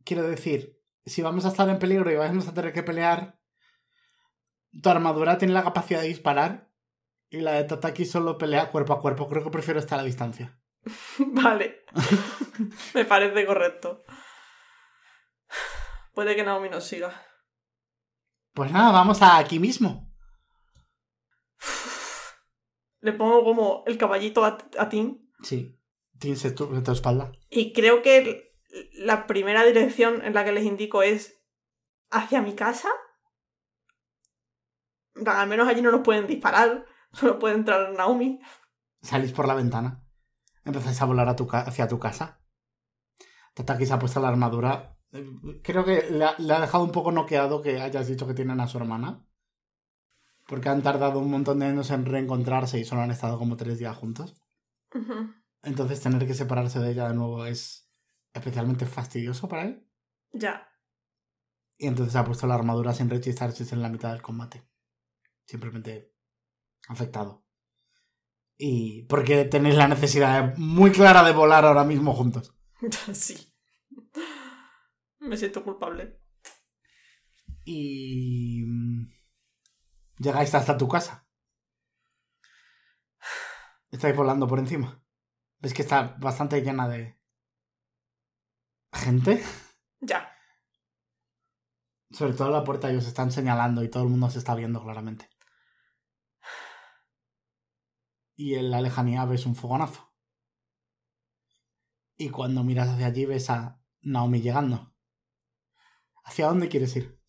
quiero decir, si vamos a estar en peligro y vamos a tener que pelear, tu armadura tiene la capacidad de disparar y la de Tataki tota solo pelea cuerpo a cuerpo. Creo que prefiero estar a distancia. vale. Me parece correcto. Puede que Naomi nos siga. Pues nada, vamos a aquí mismo. Le pongo como el caballito a, Tim. Sí, Tim se tu, tu espalda. Y creo que la primera dirección en la que les indico es hacia mi casa. Al menos allí no nos pueden disparar, solo puede entrar Naomi. Salís por la ventana. Empezáis a volar hacia tu casa. Tata se ha puesto la armadura Creo que le ha, dejado un poco noqueado que hayas dicho que tienen a su hermana. Porque han tardado un montón de años en reencontrarse y solo han estado como tres días juntos. Entonces tener que separarse de ella de nuevo es especialmente fastidioso para él. Ya. Y entonces ha puesto la armadura sin rechistarse en la mitad del combate. Simplemente afectado. Y porque tenéis la necesidad muy clara de volar ahora mismo juntos. Sí. Me siento culpable. Y. Mm, Llegáis hasta tu casa. Estáis volando por encima. Ves que está bastante llena de. gente. Ya. Sobre todo la puerta ellos están señalando y todo el mundo se está viendo claramente. Y en la lejanía ves un fogonazo. Y cuando miras hacia allí ves a Naomi llegando. ¿Hacia dónde quieres ir?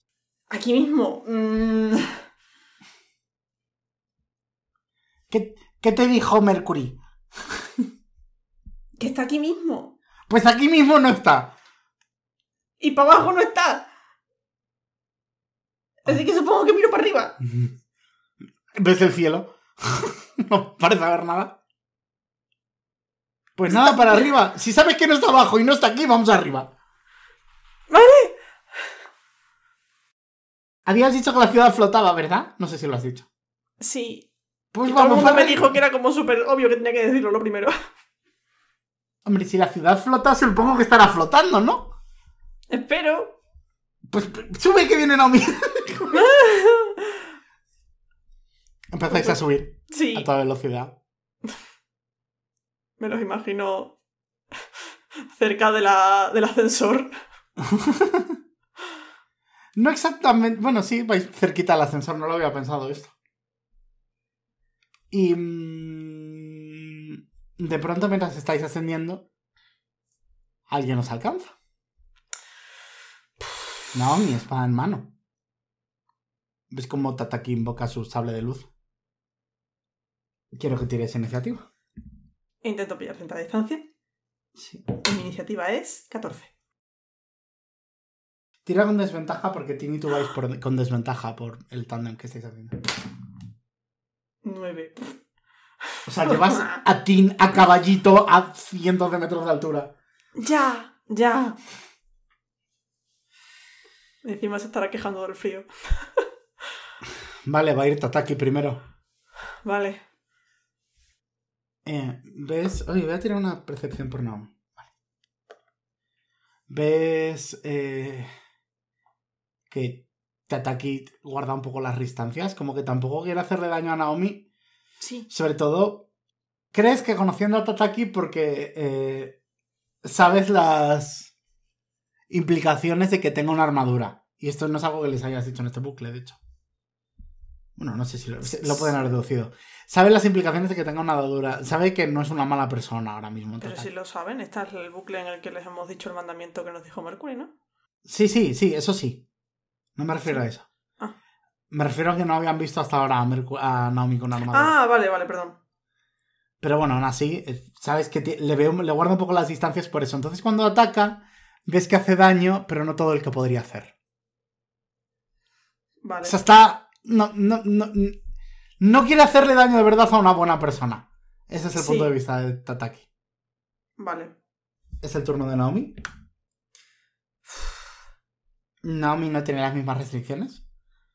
Aquí mismo. Mm. ¿Qué, ¿Qué, te dijo Mercury? que está aquí mismo. Pues aquí mismo no está. Y para abajo no está. Así que supongo que miro para arriba. ¿Ves el cielo? no parece haber nada. Pues nada, para arriba. Si sabes que no está abajo y no está aquí, vamos arriba. ¿Vale? Habías dicho que la ciudad flotaba, ¿verdad? No sé si lo has dicho. Sí. Pues vamos, todo el me dijo que era como súper obvio que tenía que decirlo lo primero. Hombre, si la ciudad flota, supongo que estará flotando, ¿no? Espero. Pues sube que viene Naomi. Empezáis a subir. Sí. A toda velocidad. Me los imagino cerca de la, del ascensor. No exactamente. Bueno, sí, vais pues, cerquita al ascensor, no lo había pensado esto. Y. Mm, de pronto, mientras estáis ascendiendo, alguien os alcanza. No, mi espada en mano. ¿Ves cómo Tataki invoca su sable de luz? Quiero que tires iniciativa. Intento pillar a distancia. Sí. mi iniciativa es 14. Tira con desventaja porque Tini tú vais con desventaja por el tándem que estáis haciendo. Nueve. O sea, llevas a Tini a caballito a cientos de metros de altura. Ya, ya. Encima se estará quejando del frío. Vale, va a ir Tataki primero. Vale. Eh, ¿Ves? Oye, voy a tirar una percepción por no. ¿Ves? Eh que Tataki guarda un poco las distancias, como que tampoco quiere hacerle daño a Naomi. Sí. Sobre todo, crees que conociendo a Tataki porque eh, sabes las implicaciones de que tenga una armadura. Y esto no es algo que les hayas dicho en este bucle, de hecho. Bueno, no sé si lo, pueden haber deducido. sabes las implicaciones de que tenga una armadura. Sabe que no es una mala persona ahora mismo. Pero si lo saben, está es el bucle en el que les hemos dicho el mandamiento que nos dijo Mercury, ¿no? Sí, sí, sí, eso sí. No me refiero a eso. Ah. Me refiero a que no habían visto hasta ahora a, Naomi con armadura. Ah, vale, vale, perdón. Pero bueno, aún así, eh, sabes que le, veo, le guardo un poco las distancias por eso. Entonces cuando ataca, ves que hace daño, pero no todo el que podría hacer. Vale. O sea, está... No, no, no, no quiere hacerle daño de verdad a una buena persona. Ese es el punto de vista de Tataki. Vale. Es el turno de Naomi. Naomi no tiene las mismas restricciones.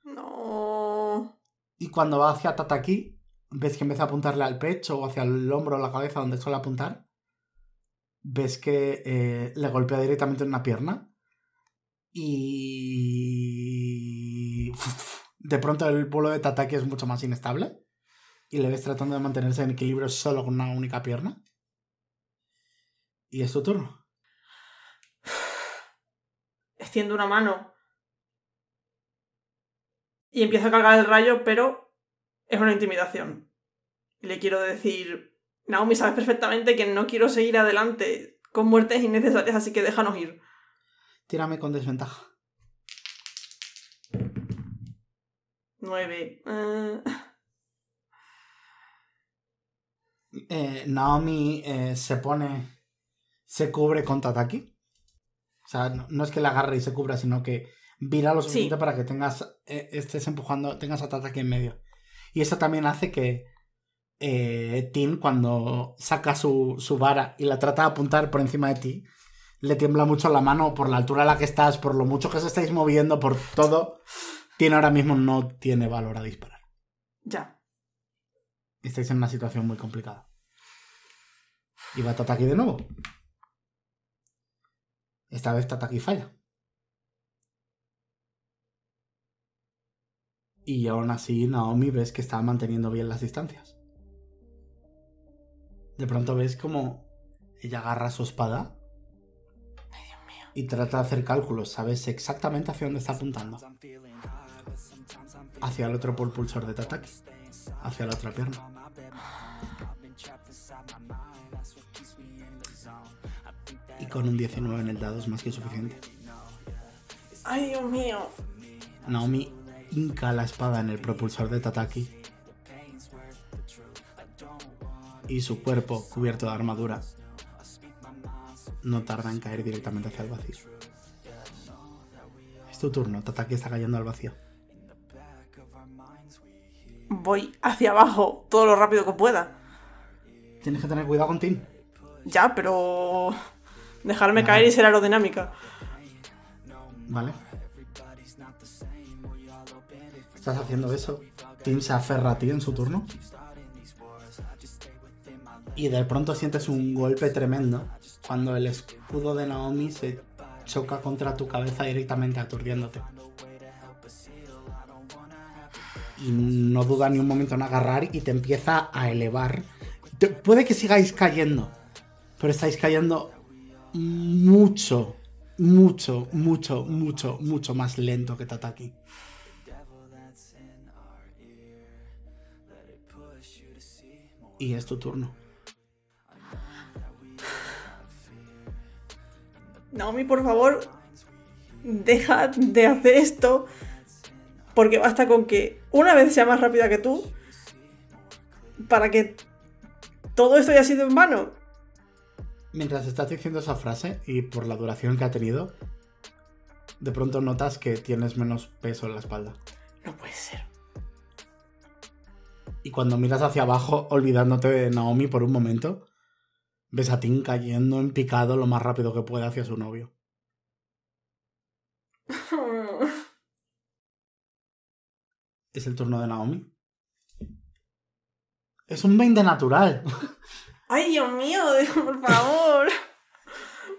No. Y cuando va hacia Tataki, ves que empieza a apuntarle al pecho o hacia el hombro o la cabeza donde suele apuntar, ves que eh, le golpea directamente en una pierna. Y. de pronto el polo de Tataki es mucho más inestable. Y le ves tratando de mantenerse en equilibrio solo con una única pierna. Y es tu turno extiendo una mano y empiezo a cargar el rayo, pero es una intimidación. Le quiero decir, Naomi, sabes perfectamente que no quiero seguir adelante con muertes innecesarias, así que déjanos ir. Tírame con desventaja. Nueve. Eh, eh, Naomi eh, se pone, se cubre con Tataki o sea, no, es que la agarre y se cubra, sino que vira lo suficiente para que tengas, eh, estés empujando, tengas a Tata aquí en medio. Y eso también hace que eh, Tim, cuando saca su, vara y la trata de apuntar por encima de ti, le tiembla mucho la mano por la altura a la que estás, por lo mucho que os estáis moviendo, por todo. Tiene ahora mismo no tiene valor a disparar. Ya. Estáis en una situación muy complicada. Y va a aquí de nuevo. Esta vez Tataki falla. Y aún así Naomi ves que está manteniendo bien las distancias. De pronto ves como ella agarra su espada y trata de hacer cálculos. Sabes exactamente hacia dónde está apuntando. Hacia el otro propulsor de Tataki. Hacia la otra pierna. con un 19 en el dado es más que suficiente. ¡Ay, Dios mío! Naomi hinca la espada en el propulsor de Tataki. Y su cuerpo, cubierto de armadura, no tarda en caer directamente hacia el vacío. Es tu turno, Tataki está cayendo al vacío. Voy hacia abajo todo lo rápido que pueda. Tienes que tener cuidado con Tim. Ya, pero. Dejarme caer y ser aerodinámica. Vale. ¿Estás haciendo eso? Tim se aferra a ti en su turno. Y de pronto sientes un golpe tremendo cuando el escudo de Naomi se choca contra tu cabeza directamente aturdiéndote. Y no duda ni un momento en agarrar y te empieza a elevar. puede que sigáis cayendo, pero estáis cayendo mucho, mucho, mucho, mucho, mucho más lento que Tataki. Y es tu turno. Naomi, por favor, deja de hacer esto. Porque basta con que una vez sea más rápida que tú para que todo esto haya sido en vano mientras estás diciendo esa frase y por la duración que ha tenido, de pronto notas que tienes menos peso en la espalda. No puede ser. Y cuando miras hacia abajo, olvidándote de Naomi por un momento, ves a Tim cayendo en picado lo más rápido que puede hacia su novio. es el turno de Naomi. Es un 20 natural. ay Dios mío, por favor,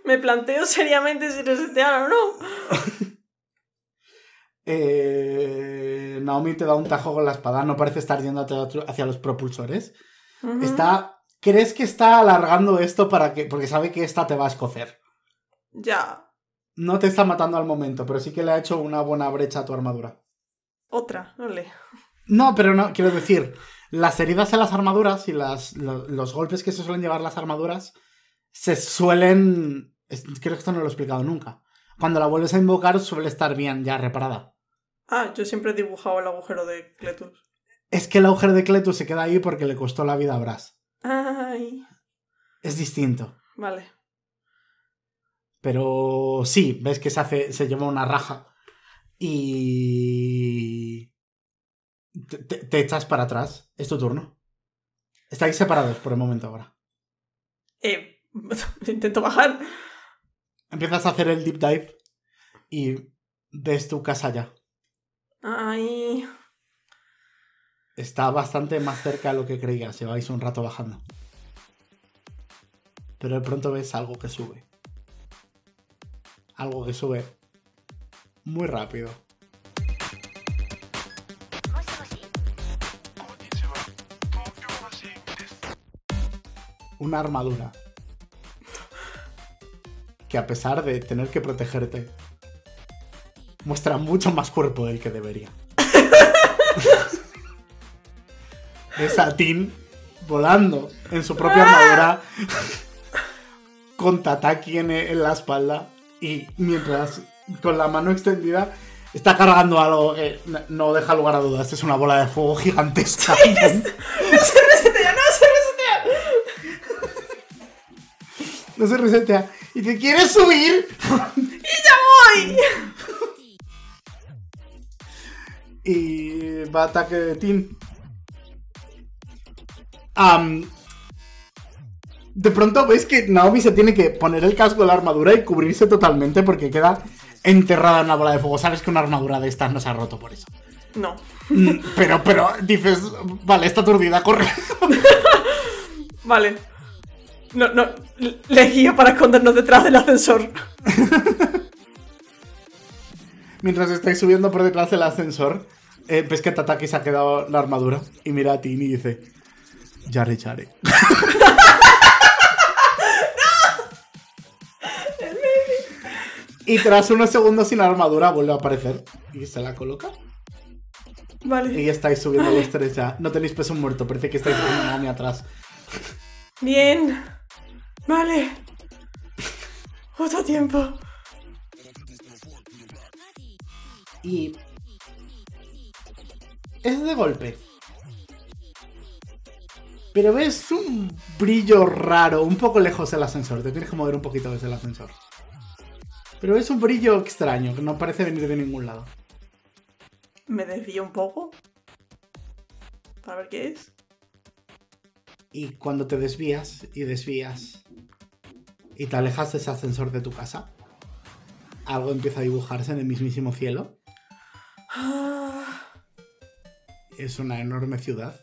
me planteo seriamente si resetear o no. Eh, Naomi te da un tajo con la espada, no parece estar yendo hacia los propulsores. Está. ¿Crees que está alargando esto para que. porque sabe que esta te va a escocer? Ya. No te está matando al momento, pero sí que le ha hecho una buena brecha a tu armadura. Otra, no le. No, pero no, quiero decir, las heridas en las armaduras y las, los golpes que se suelen llevar las armaduras se suelen... Creo que esto no lo he explicado nunca. Cuando la vuelves a invocar suele estar bien, ya reparada. Ah, yo siempre he dibujado el agujero de Cletus. Es que el agujero de Cletus se queda ahí porque le costó la vida a Brass. Ay. Es distinto. Vale. Pero sí, ves que se hace. se lleva una raja. Y. Te, echas para atrás. Es tu turno. Estáis separados por el momento ahora. Eh, intento bajar. Empiezas a hacer el deep dive y ves tu casa ya. Ay. Está bastante más cerca de lo que creías. Lleváis un rato bajando. Pero de pronto ves algo que sube. Algo que sube muy rápido. una armadura que a pesar de tener que protegerte, muestra mucho más cuerpo del que debería. es a volando en su propia armadura con Tataki en, la espalda y mientras con la mano extendida está cargando algo que eh, no deja lugar a dudas. Es una bola de fuego gigantesca. se resetea. Y te quieres subir. ¡Y ya voy! y va a ataque de Tim. de pronto ves que Naomi se tiene que poner el casco de la armadura y cubrirse totalmente porque queda enterrada en la bola de fuego. Sabes que una armadura de estas no se ha roto por eso. No. Mm, pero, pero, dices, vale, está aturdida, corre. vale. No, no, le guío para escondernos detrás del ascensor. Mientras estáis subiendo por detrás del ascensor, eh, ves que Tataki se ha quedado la armadura y mira a Tini y dice: Yare, yare. Y tras unos segundos sin la armadura vuelve a aparecer. Y se la coloca. Vale. Y estáis subiendo la los tres ya. No tenéis peso muerto, parece que estáis subiendo atrás. Bien. Vale. Otro tiempo. Y... Es de golpe. Pero ves un brillo raro, un poco lejos del ascensor. Te tienes que mover un poquito desde el ascensor. Pero es un brillo extraño, que no parece venir de ningún lado. Me desvío un poco. Para ver qué es. Y cuando te desvías y desvías y te alejas de ese ascensor de tu casa, algo empieza a dibujarse en el mismísimo cielo. Ah. Es una enorme ciudad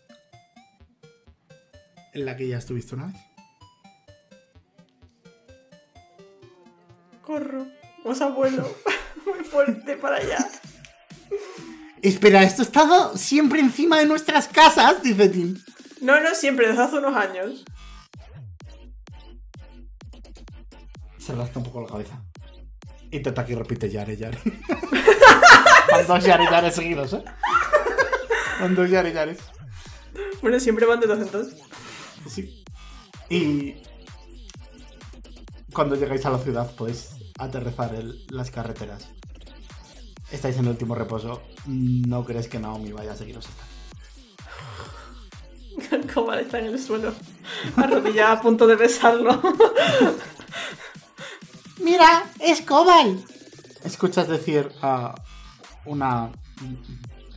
en la que ya estuviste una vez. Corro, os abuelo, muy fuerte para allá. Espera, esto ha estado siempre encima de nuestras casas, dice Tim. No, no, siempre, desde hace unos años. Se rasca un poco la cabeza. Y Teta aquí repite Yare Yare. van dos Yare Yare seguidos, ¿eh? Van dos Yare Yare. Bueno, siempre van de dos dos. Sí. Y cuando llegáis a la ciudad podéis pues, aterrizar en las carreteras. Estáis en el último reposo. No crees que Naomi vaya a seguiros Cobal está en el suelo, arrodillada a punto de besarlo. ¡Mira! ¡Es Cobal! Escuchas decir a una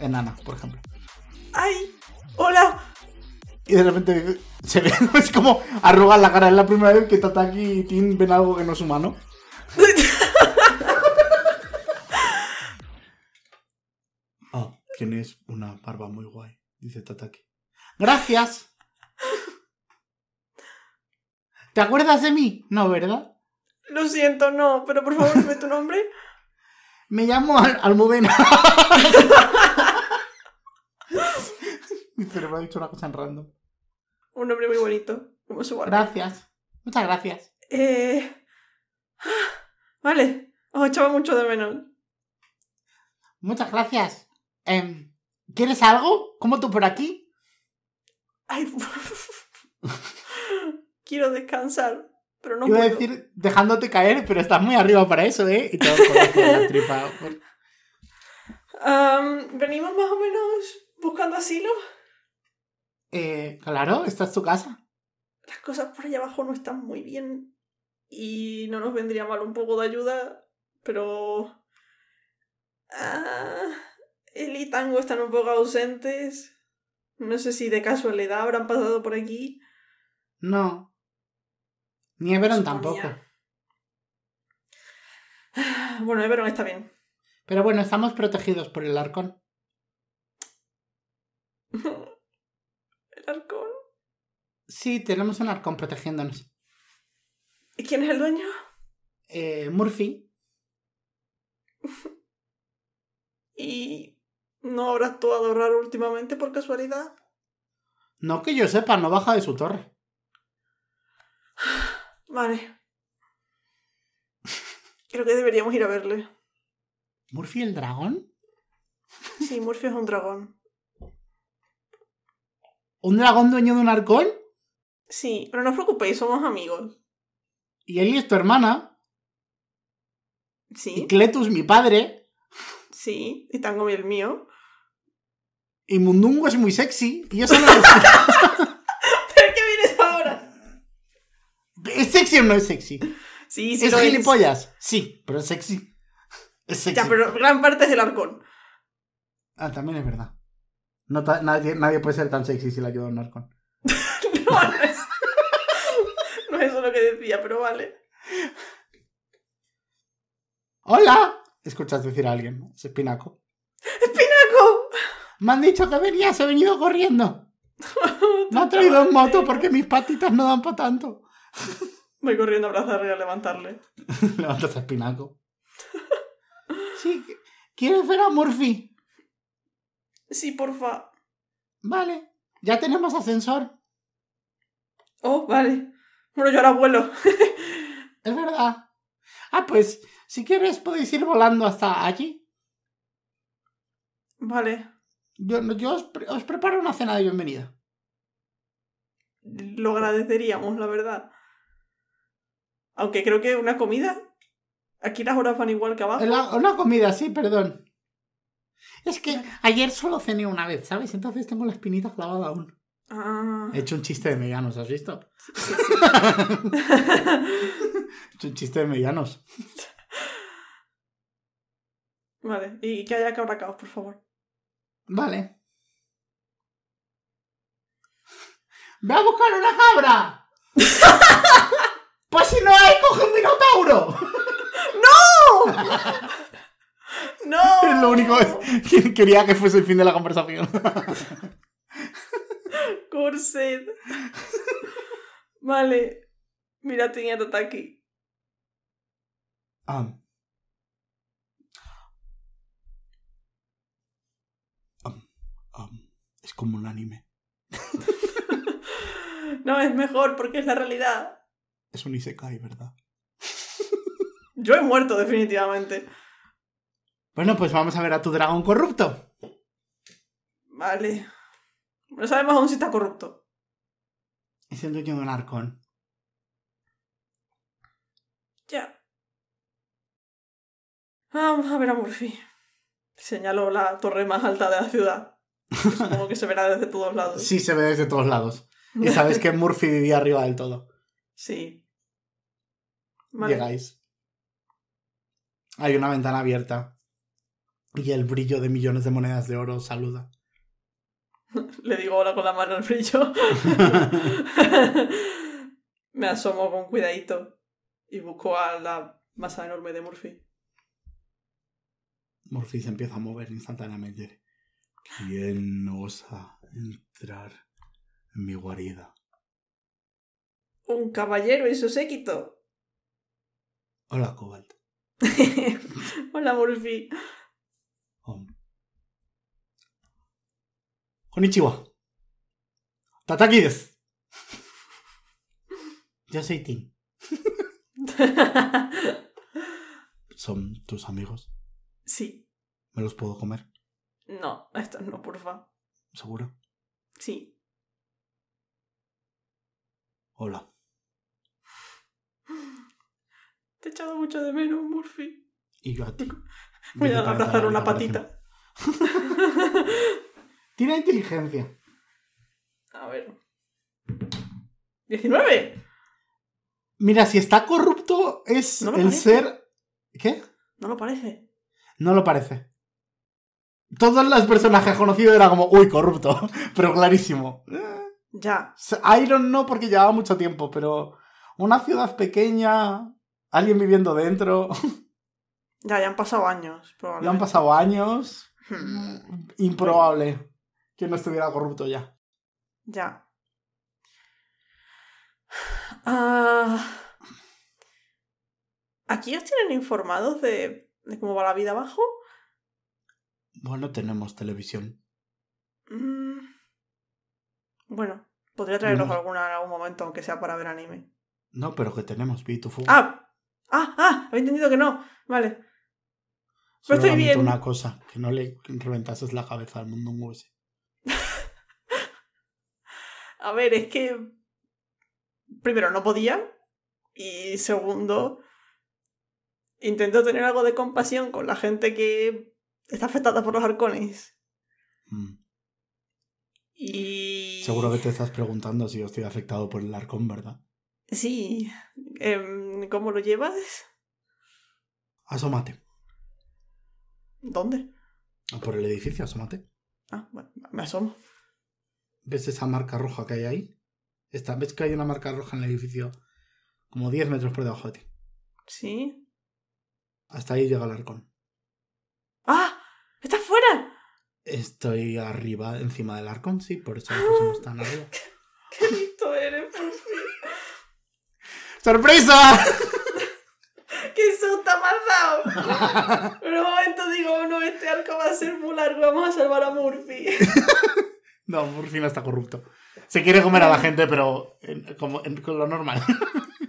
enana, por ejemplo. ¡Ay! ¡Hola! Y de repente se ve, es como arruga la cara. Es la primera vez que Tataki y Tin ven algo que no es humano. Ah, tienes una barba muy guay, dice Tataki. Gracias. ¿Te acuerdas de mí? No, ¿verdad? Lo siento, no, pero por favor, dime tu nombre. Me llamo Al Almudena. Mi cerebro ha dicho una cosa en random. Un nombre muy bonito, como su Gracias. Muchas gracias. Eh, ah, vale, os echaba mucho de menos. Muchas gracias. Em, ¿Quieres algo? ¿Cómo tú por aquí? quiero descansar, pero no puedo. a decir, dejándote caer, pero estás muy arriba para eso, ¿eh? Y todo la ¿Venimos más o menos buscando asilo? Eh, claro, esta es tu casa. Las cosas por allá abajo no están muy bien y no nos vendría mal un poco de ayuda, pero... Ah, él y Tango están un poco ausentes. No sé si de casualidad habrán pasado por aquí. No. Ni Everon tampoco. Bueno, Everon está bien. Pero bueno, estamos protegidos por el arcón. ¿El arcón? Sí, tenemos un arcón protegiéndonos. ¿Y quién es el dueño? Eh, Murphy. ¿Y ¿No habrá actuado raro últimamente por casualidad? No que yo sepa, no baja de su torre. Vale. Creo que deberíamos ir a verle. ¿Murphy el dragón? Sí, Murphy es un dragón. ¿Un dragón dueño de un arcón? Sí, pero no os preocupéis, somos amigos. Y él es tu hermana. Sí. Y Cletus, mi padre. Sí, y Tango el mío. Y Mundungo es muy sexy. Y yo ¿Pero qué vienes ahora? ¿Es sexy o no es sexy? Sí, sí. ¿Es gilipollas? Sí, pero es sexy. Es sexy. Ya, pero gran parte es el arcón. Ah, también es verdad. No nadie, puede ser tan sexy si la ayuda a un arcón. no, es. no es eso lo que decía, pero vale. ¡Hola! Escuchas decir a alguien, ¿no? es espinaco. Me han dicho que venías, he venido corriendo. No ha traído en moto porque mis patitas no dan para tanto. Voy corriendo a abrazarle y a levantarle. Levantas espinaco. sí, ¿quieres ver a Murphy? Sí, porfa. Vale, ya tenemos ascensor. Oh, vale. Bueno, yo ahora vuelo. es verdad. Ah, pues, si quieres podéis ir volando hasta allí. Vale. Yo, os, preparo una cena de bienvenida. Lo agradeceríamos, la verdad. Aunque creo que una comida. Aquí las horas van igual que abajo. una comida, sí, perdón. Es que ayer solo cené una vez, ¿sabes? Entonces tengo la espinita clavada aún. Ah. He hecho un chiste de medianos, ¿has visto? He hecho un chiste de medianos. Vale, y que haya cabra por favor. Vale. ¡Ve a buscar una cabra! ¡Pues si no hay, coge un minotauro! ¡No! ¡No! Es lo único que quería que fuese el fin de la conversación. Corset. Vale. Mira, está aquí Ah. como un anime. no, es mejor porque es la realidad. Es un Isekai, ¿verdad? Yo he muerto, definitivamente. Bueno, pues vamos a ver a tu dragón corrupto. Vale. No sabemos aún si está corrupto. Es el dueño de un arcón. Ya. Vamos a ver a Murphy. Señaló la torre más alta de la ciudad. Supongo que se verá desde todos lados. Sí, se ve desde todos lados. Y sabes que Murphy vivía arriba del todo. Sí. Llegáis. Hay una ventana abierta. Y el brillo de millones de monedas de oro saluda. Le digo hola con la mano al brillo. Me asomo con cuidadito y busco a la masa enorme de Murphy. Murphy se empieza a mover instantáneamente. ¿Quién osa entrar en mi guarida? Un caballero y su séquito. Hola, Cobalt. Hola, Murphy. Hola. Konnichiwa. Tataki Yo soy Tim. ¿Son tus amigos? Sí. ¿Me los puedo comer? No, estas no, porfa. ¿Seguro? Sí. Hola. Te he echado mucho de menos, Murphy. Y yo a ti. Voy a abrazar una patita. Tiene inteligencia. A ver. 19. Mira, si está corrupto es el ser... ¿Qué? No lo parece. No lo parece todos los personajes conocidos eran como, uy, corrupto, pero clarísimo. Ya. Iron no porque llevaba mucho tiempo, pero una ciudad pequeña, alguien viviendo dentro. Ya, ya han pasado años, probablemente. Ya han pasado años. Hmm. Improbable que no estuviera corrupto ya. Ya. Ah. ¿Aquí os tienen informados de cómo va la vida abajo? Bueno, tenemos televisión. Mm. Bueno, podría traernos alguna en algún momento, aunque sea para ver anime. No, pero que tenemos ¡Ah! ¡Ah! ¡Ah! He entendido que no. Vale. Pero pues estoy bien. una cosa, que no le reventases la cabeza al mundo un A ver, es que. Primero, no podía. Y segundo, intento tener algo de compasión con la gente que está afectada por los arcones. Mm. Y... Seguro que te estás preguntando si yo estoy afectado por el arcón, ¿verdad? Sí. Em, ¿Cómo lo llevas? Asómate. ¿Dónde? Ah, por el edificio, asómate. Ah, bueno, me asomo. ¿Ves esa marca roja que hay ahí? Esta, ¿Ves que hay una marca roja en el edificio como 10 metros por debajo de ti? Sí. Hasta ahí llega el arcón. ¡Ah! ¡Está fuera! Estoy arriba, encima del arco sí, por eso No tan están arriba. ¡Qué listo eres, por ¡Sorpresa! ¡Qué susto ha en un momento digo, no, este arco va a ser muy largo, vamos a salvar a Murphy. no, Murphy no está corrupto. Se quiere comer a la gente, pero como, en, con lo normal.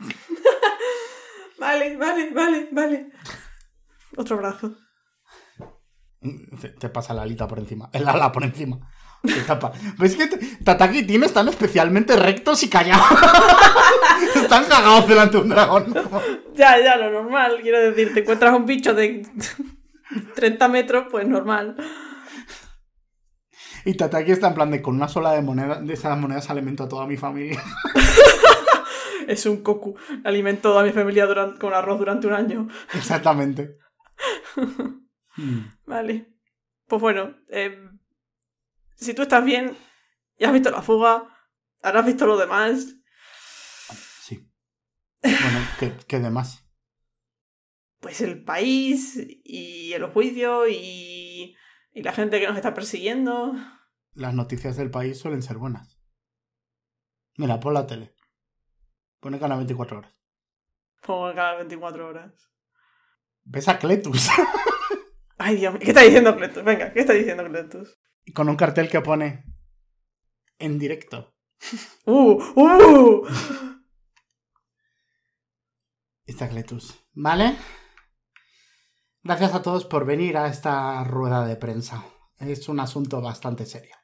vale, vale, vale, vale. Otro brazo. Te, pasa la alita por encima, el ala por encima. Te tapa. que Tataki y Tim están especialmente rectos y callados? están cagados delante de un dragón. Ya, ya, lo normal. Quiero decir, te encuentras un bicho de 30 metros, pues normal. Y Tataki está en plan de con una sola de moneda, de esas monedas alimento a toda mi familia. es un coco. Alimento a mi familia con arroz durante un año. Exactamente. Mm. Vale. Pues bueno, eh, si tú estás bien Ya has visto la fuga, habrás visto lo demás. Sí. Bueno, ¿qué, demás? Pues el país y el juicio y, y la gente que nos está persiguiendo. Las noticias del país suelen ser buenas. Mira, pon la tele. Pone cada 24 horas. Pongo cada 24 horas. ¿Ves a Cletus? Ay, Dios mío. ¿Qué está diciendo Cletus? Venga, ¿qué está diciendo Cletus? Con un cartel que pone en directo. ¡Uh! ¡Uh! está Cletus. ¿Vale? Gracias a todos por venir a esta rueda de prensa. Es un asunto bastante serio.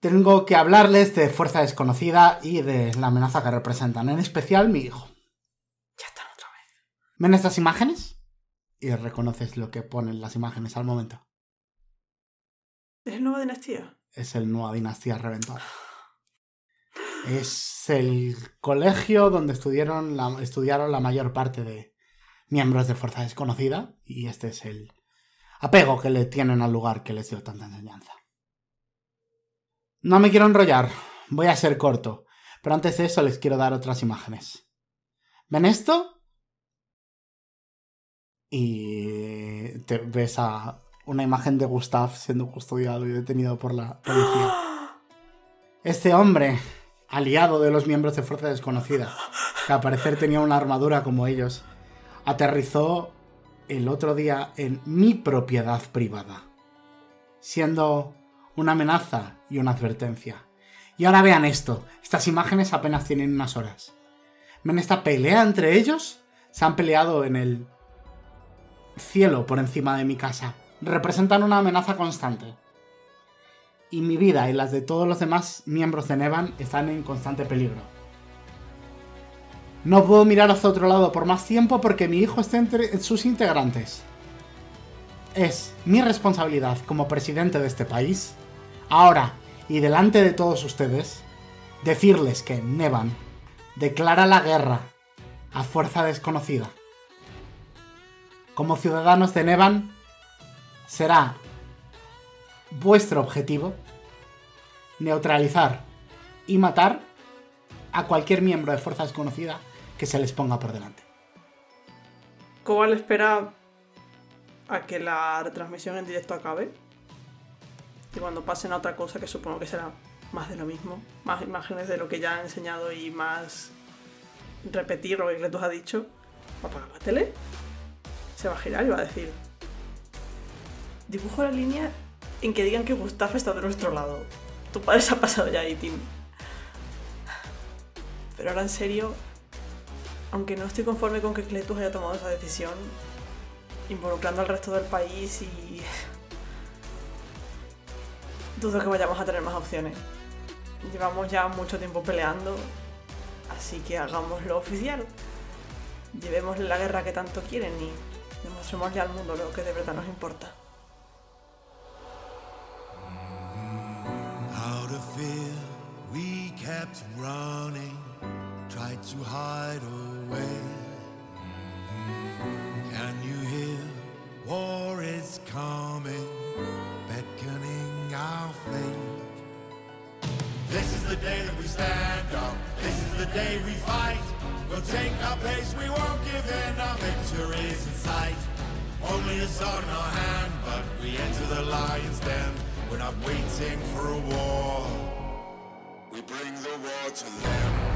Tengo que hablarles de Fuerza Desconocida y de la amenaza que representan, en especial mi hijo. Ya están otra vez. ¿Ven estas imágenes? y reconoces lo que ponen las imágenes al momento. ¿Es el Nueva Dinastía? Es el Nueva Dinastía Reventada. Es el colegio donde estudiaron la, estudiaron la mayor parte de miembros de Fuerza Desconocida y este es el apego que le tienen al lugar que les dio tanta enseñanza. No me quiero enrollar, voy a ser corto, pero antes de eso les quiero dar otras imágenes. ¿Ven esto? y te ves a una imagen de Gustav siendo custodiado y detenido por la policía. Este hombre, aliado de los miembros de Fuerza Desconocida, que al parecer tenía una armadura como ellos, aterrizó el otro día en mi propiedad privada, siendo una amenaza y una advertencia. Y ahora vean esto, estas imágenes apenas tienen unas horas. Ven esta pelea entre ellos, se han peleado en el cielo por encima de mi casa. Representan una amenaza constante. Y mi vida y las de todos los demás miembros de Nevan están en constante peligro. No puedo mirar hacia otro lado por más tiempo porque mi hijo está entre sus integrantes. Es mi responsabilidad como presidente de este país, ahora y delante de todos ustedes, decirles que Nevan declara la guerra a fuerza desconocida como ciudadanos de Nevan será vuestro objetivo neutralizar y matar a cualquier miembro de fuerza desconocida que se les ponga por delante. Cobal espera a que la retransmisión en directo acabe. Y cuando pasen a otra cosa, que supongo que será más de lo mismo, más imágenes de lo que ya ha enseñado y más repetir lo que Cletus ha dicho, apaga la tele se va a girar y va a decir, dibujo la línea en que digan que Gustavo está de nuestro lado. Tu padre se ha pasado ya ahí, Tim. Pero ahora en serio, aunque no estoy conforme con que Cletus haya tomado esa decisión, involucrando al resto del país y... Dudo que vayamos a tener más opciones. Llevamos ya mucho tiempo peleando, así que hagámoslo oficial. Llevemos la guerra que tanto quieren y demostrémosle al mundo lo que de verdad nos importa. Mm, out of fear, we kept running, tried to hide away. Mm-hmm. Can you hear? War is coming. This is the day that we stand up. This is the day we fight. We'll take our place, we won't give in. Our is in sight. Only a sword in our hand, but we enter the lion's den. We're not waiting for a war. We bring the war to them.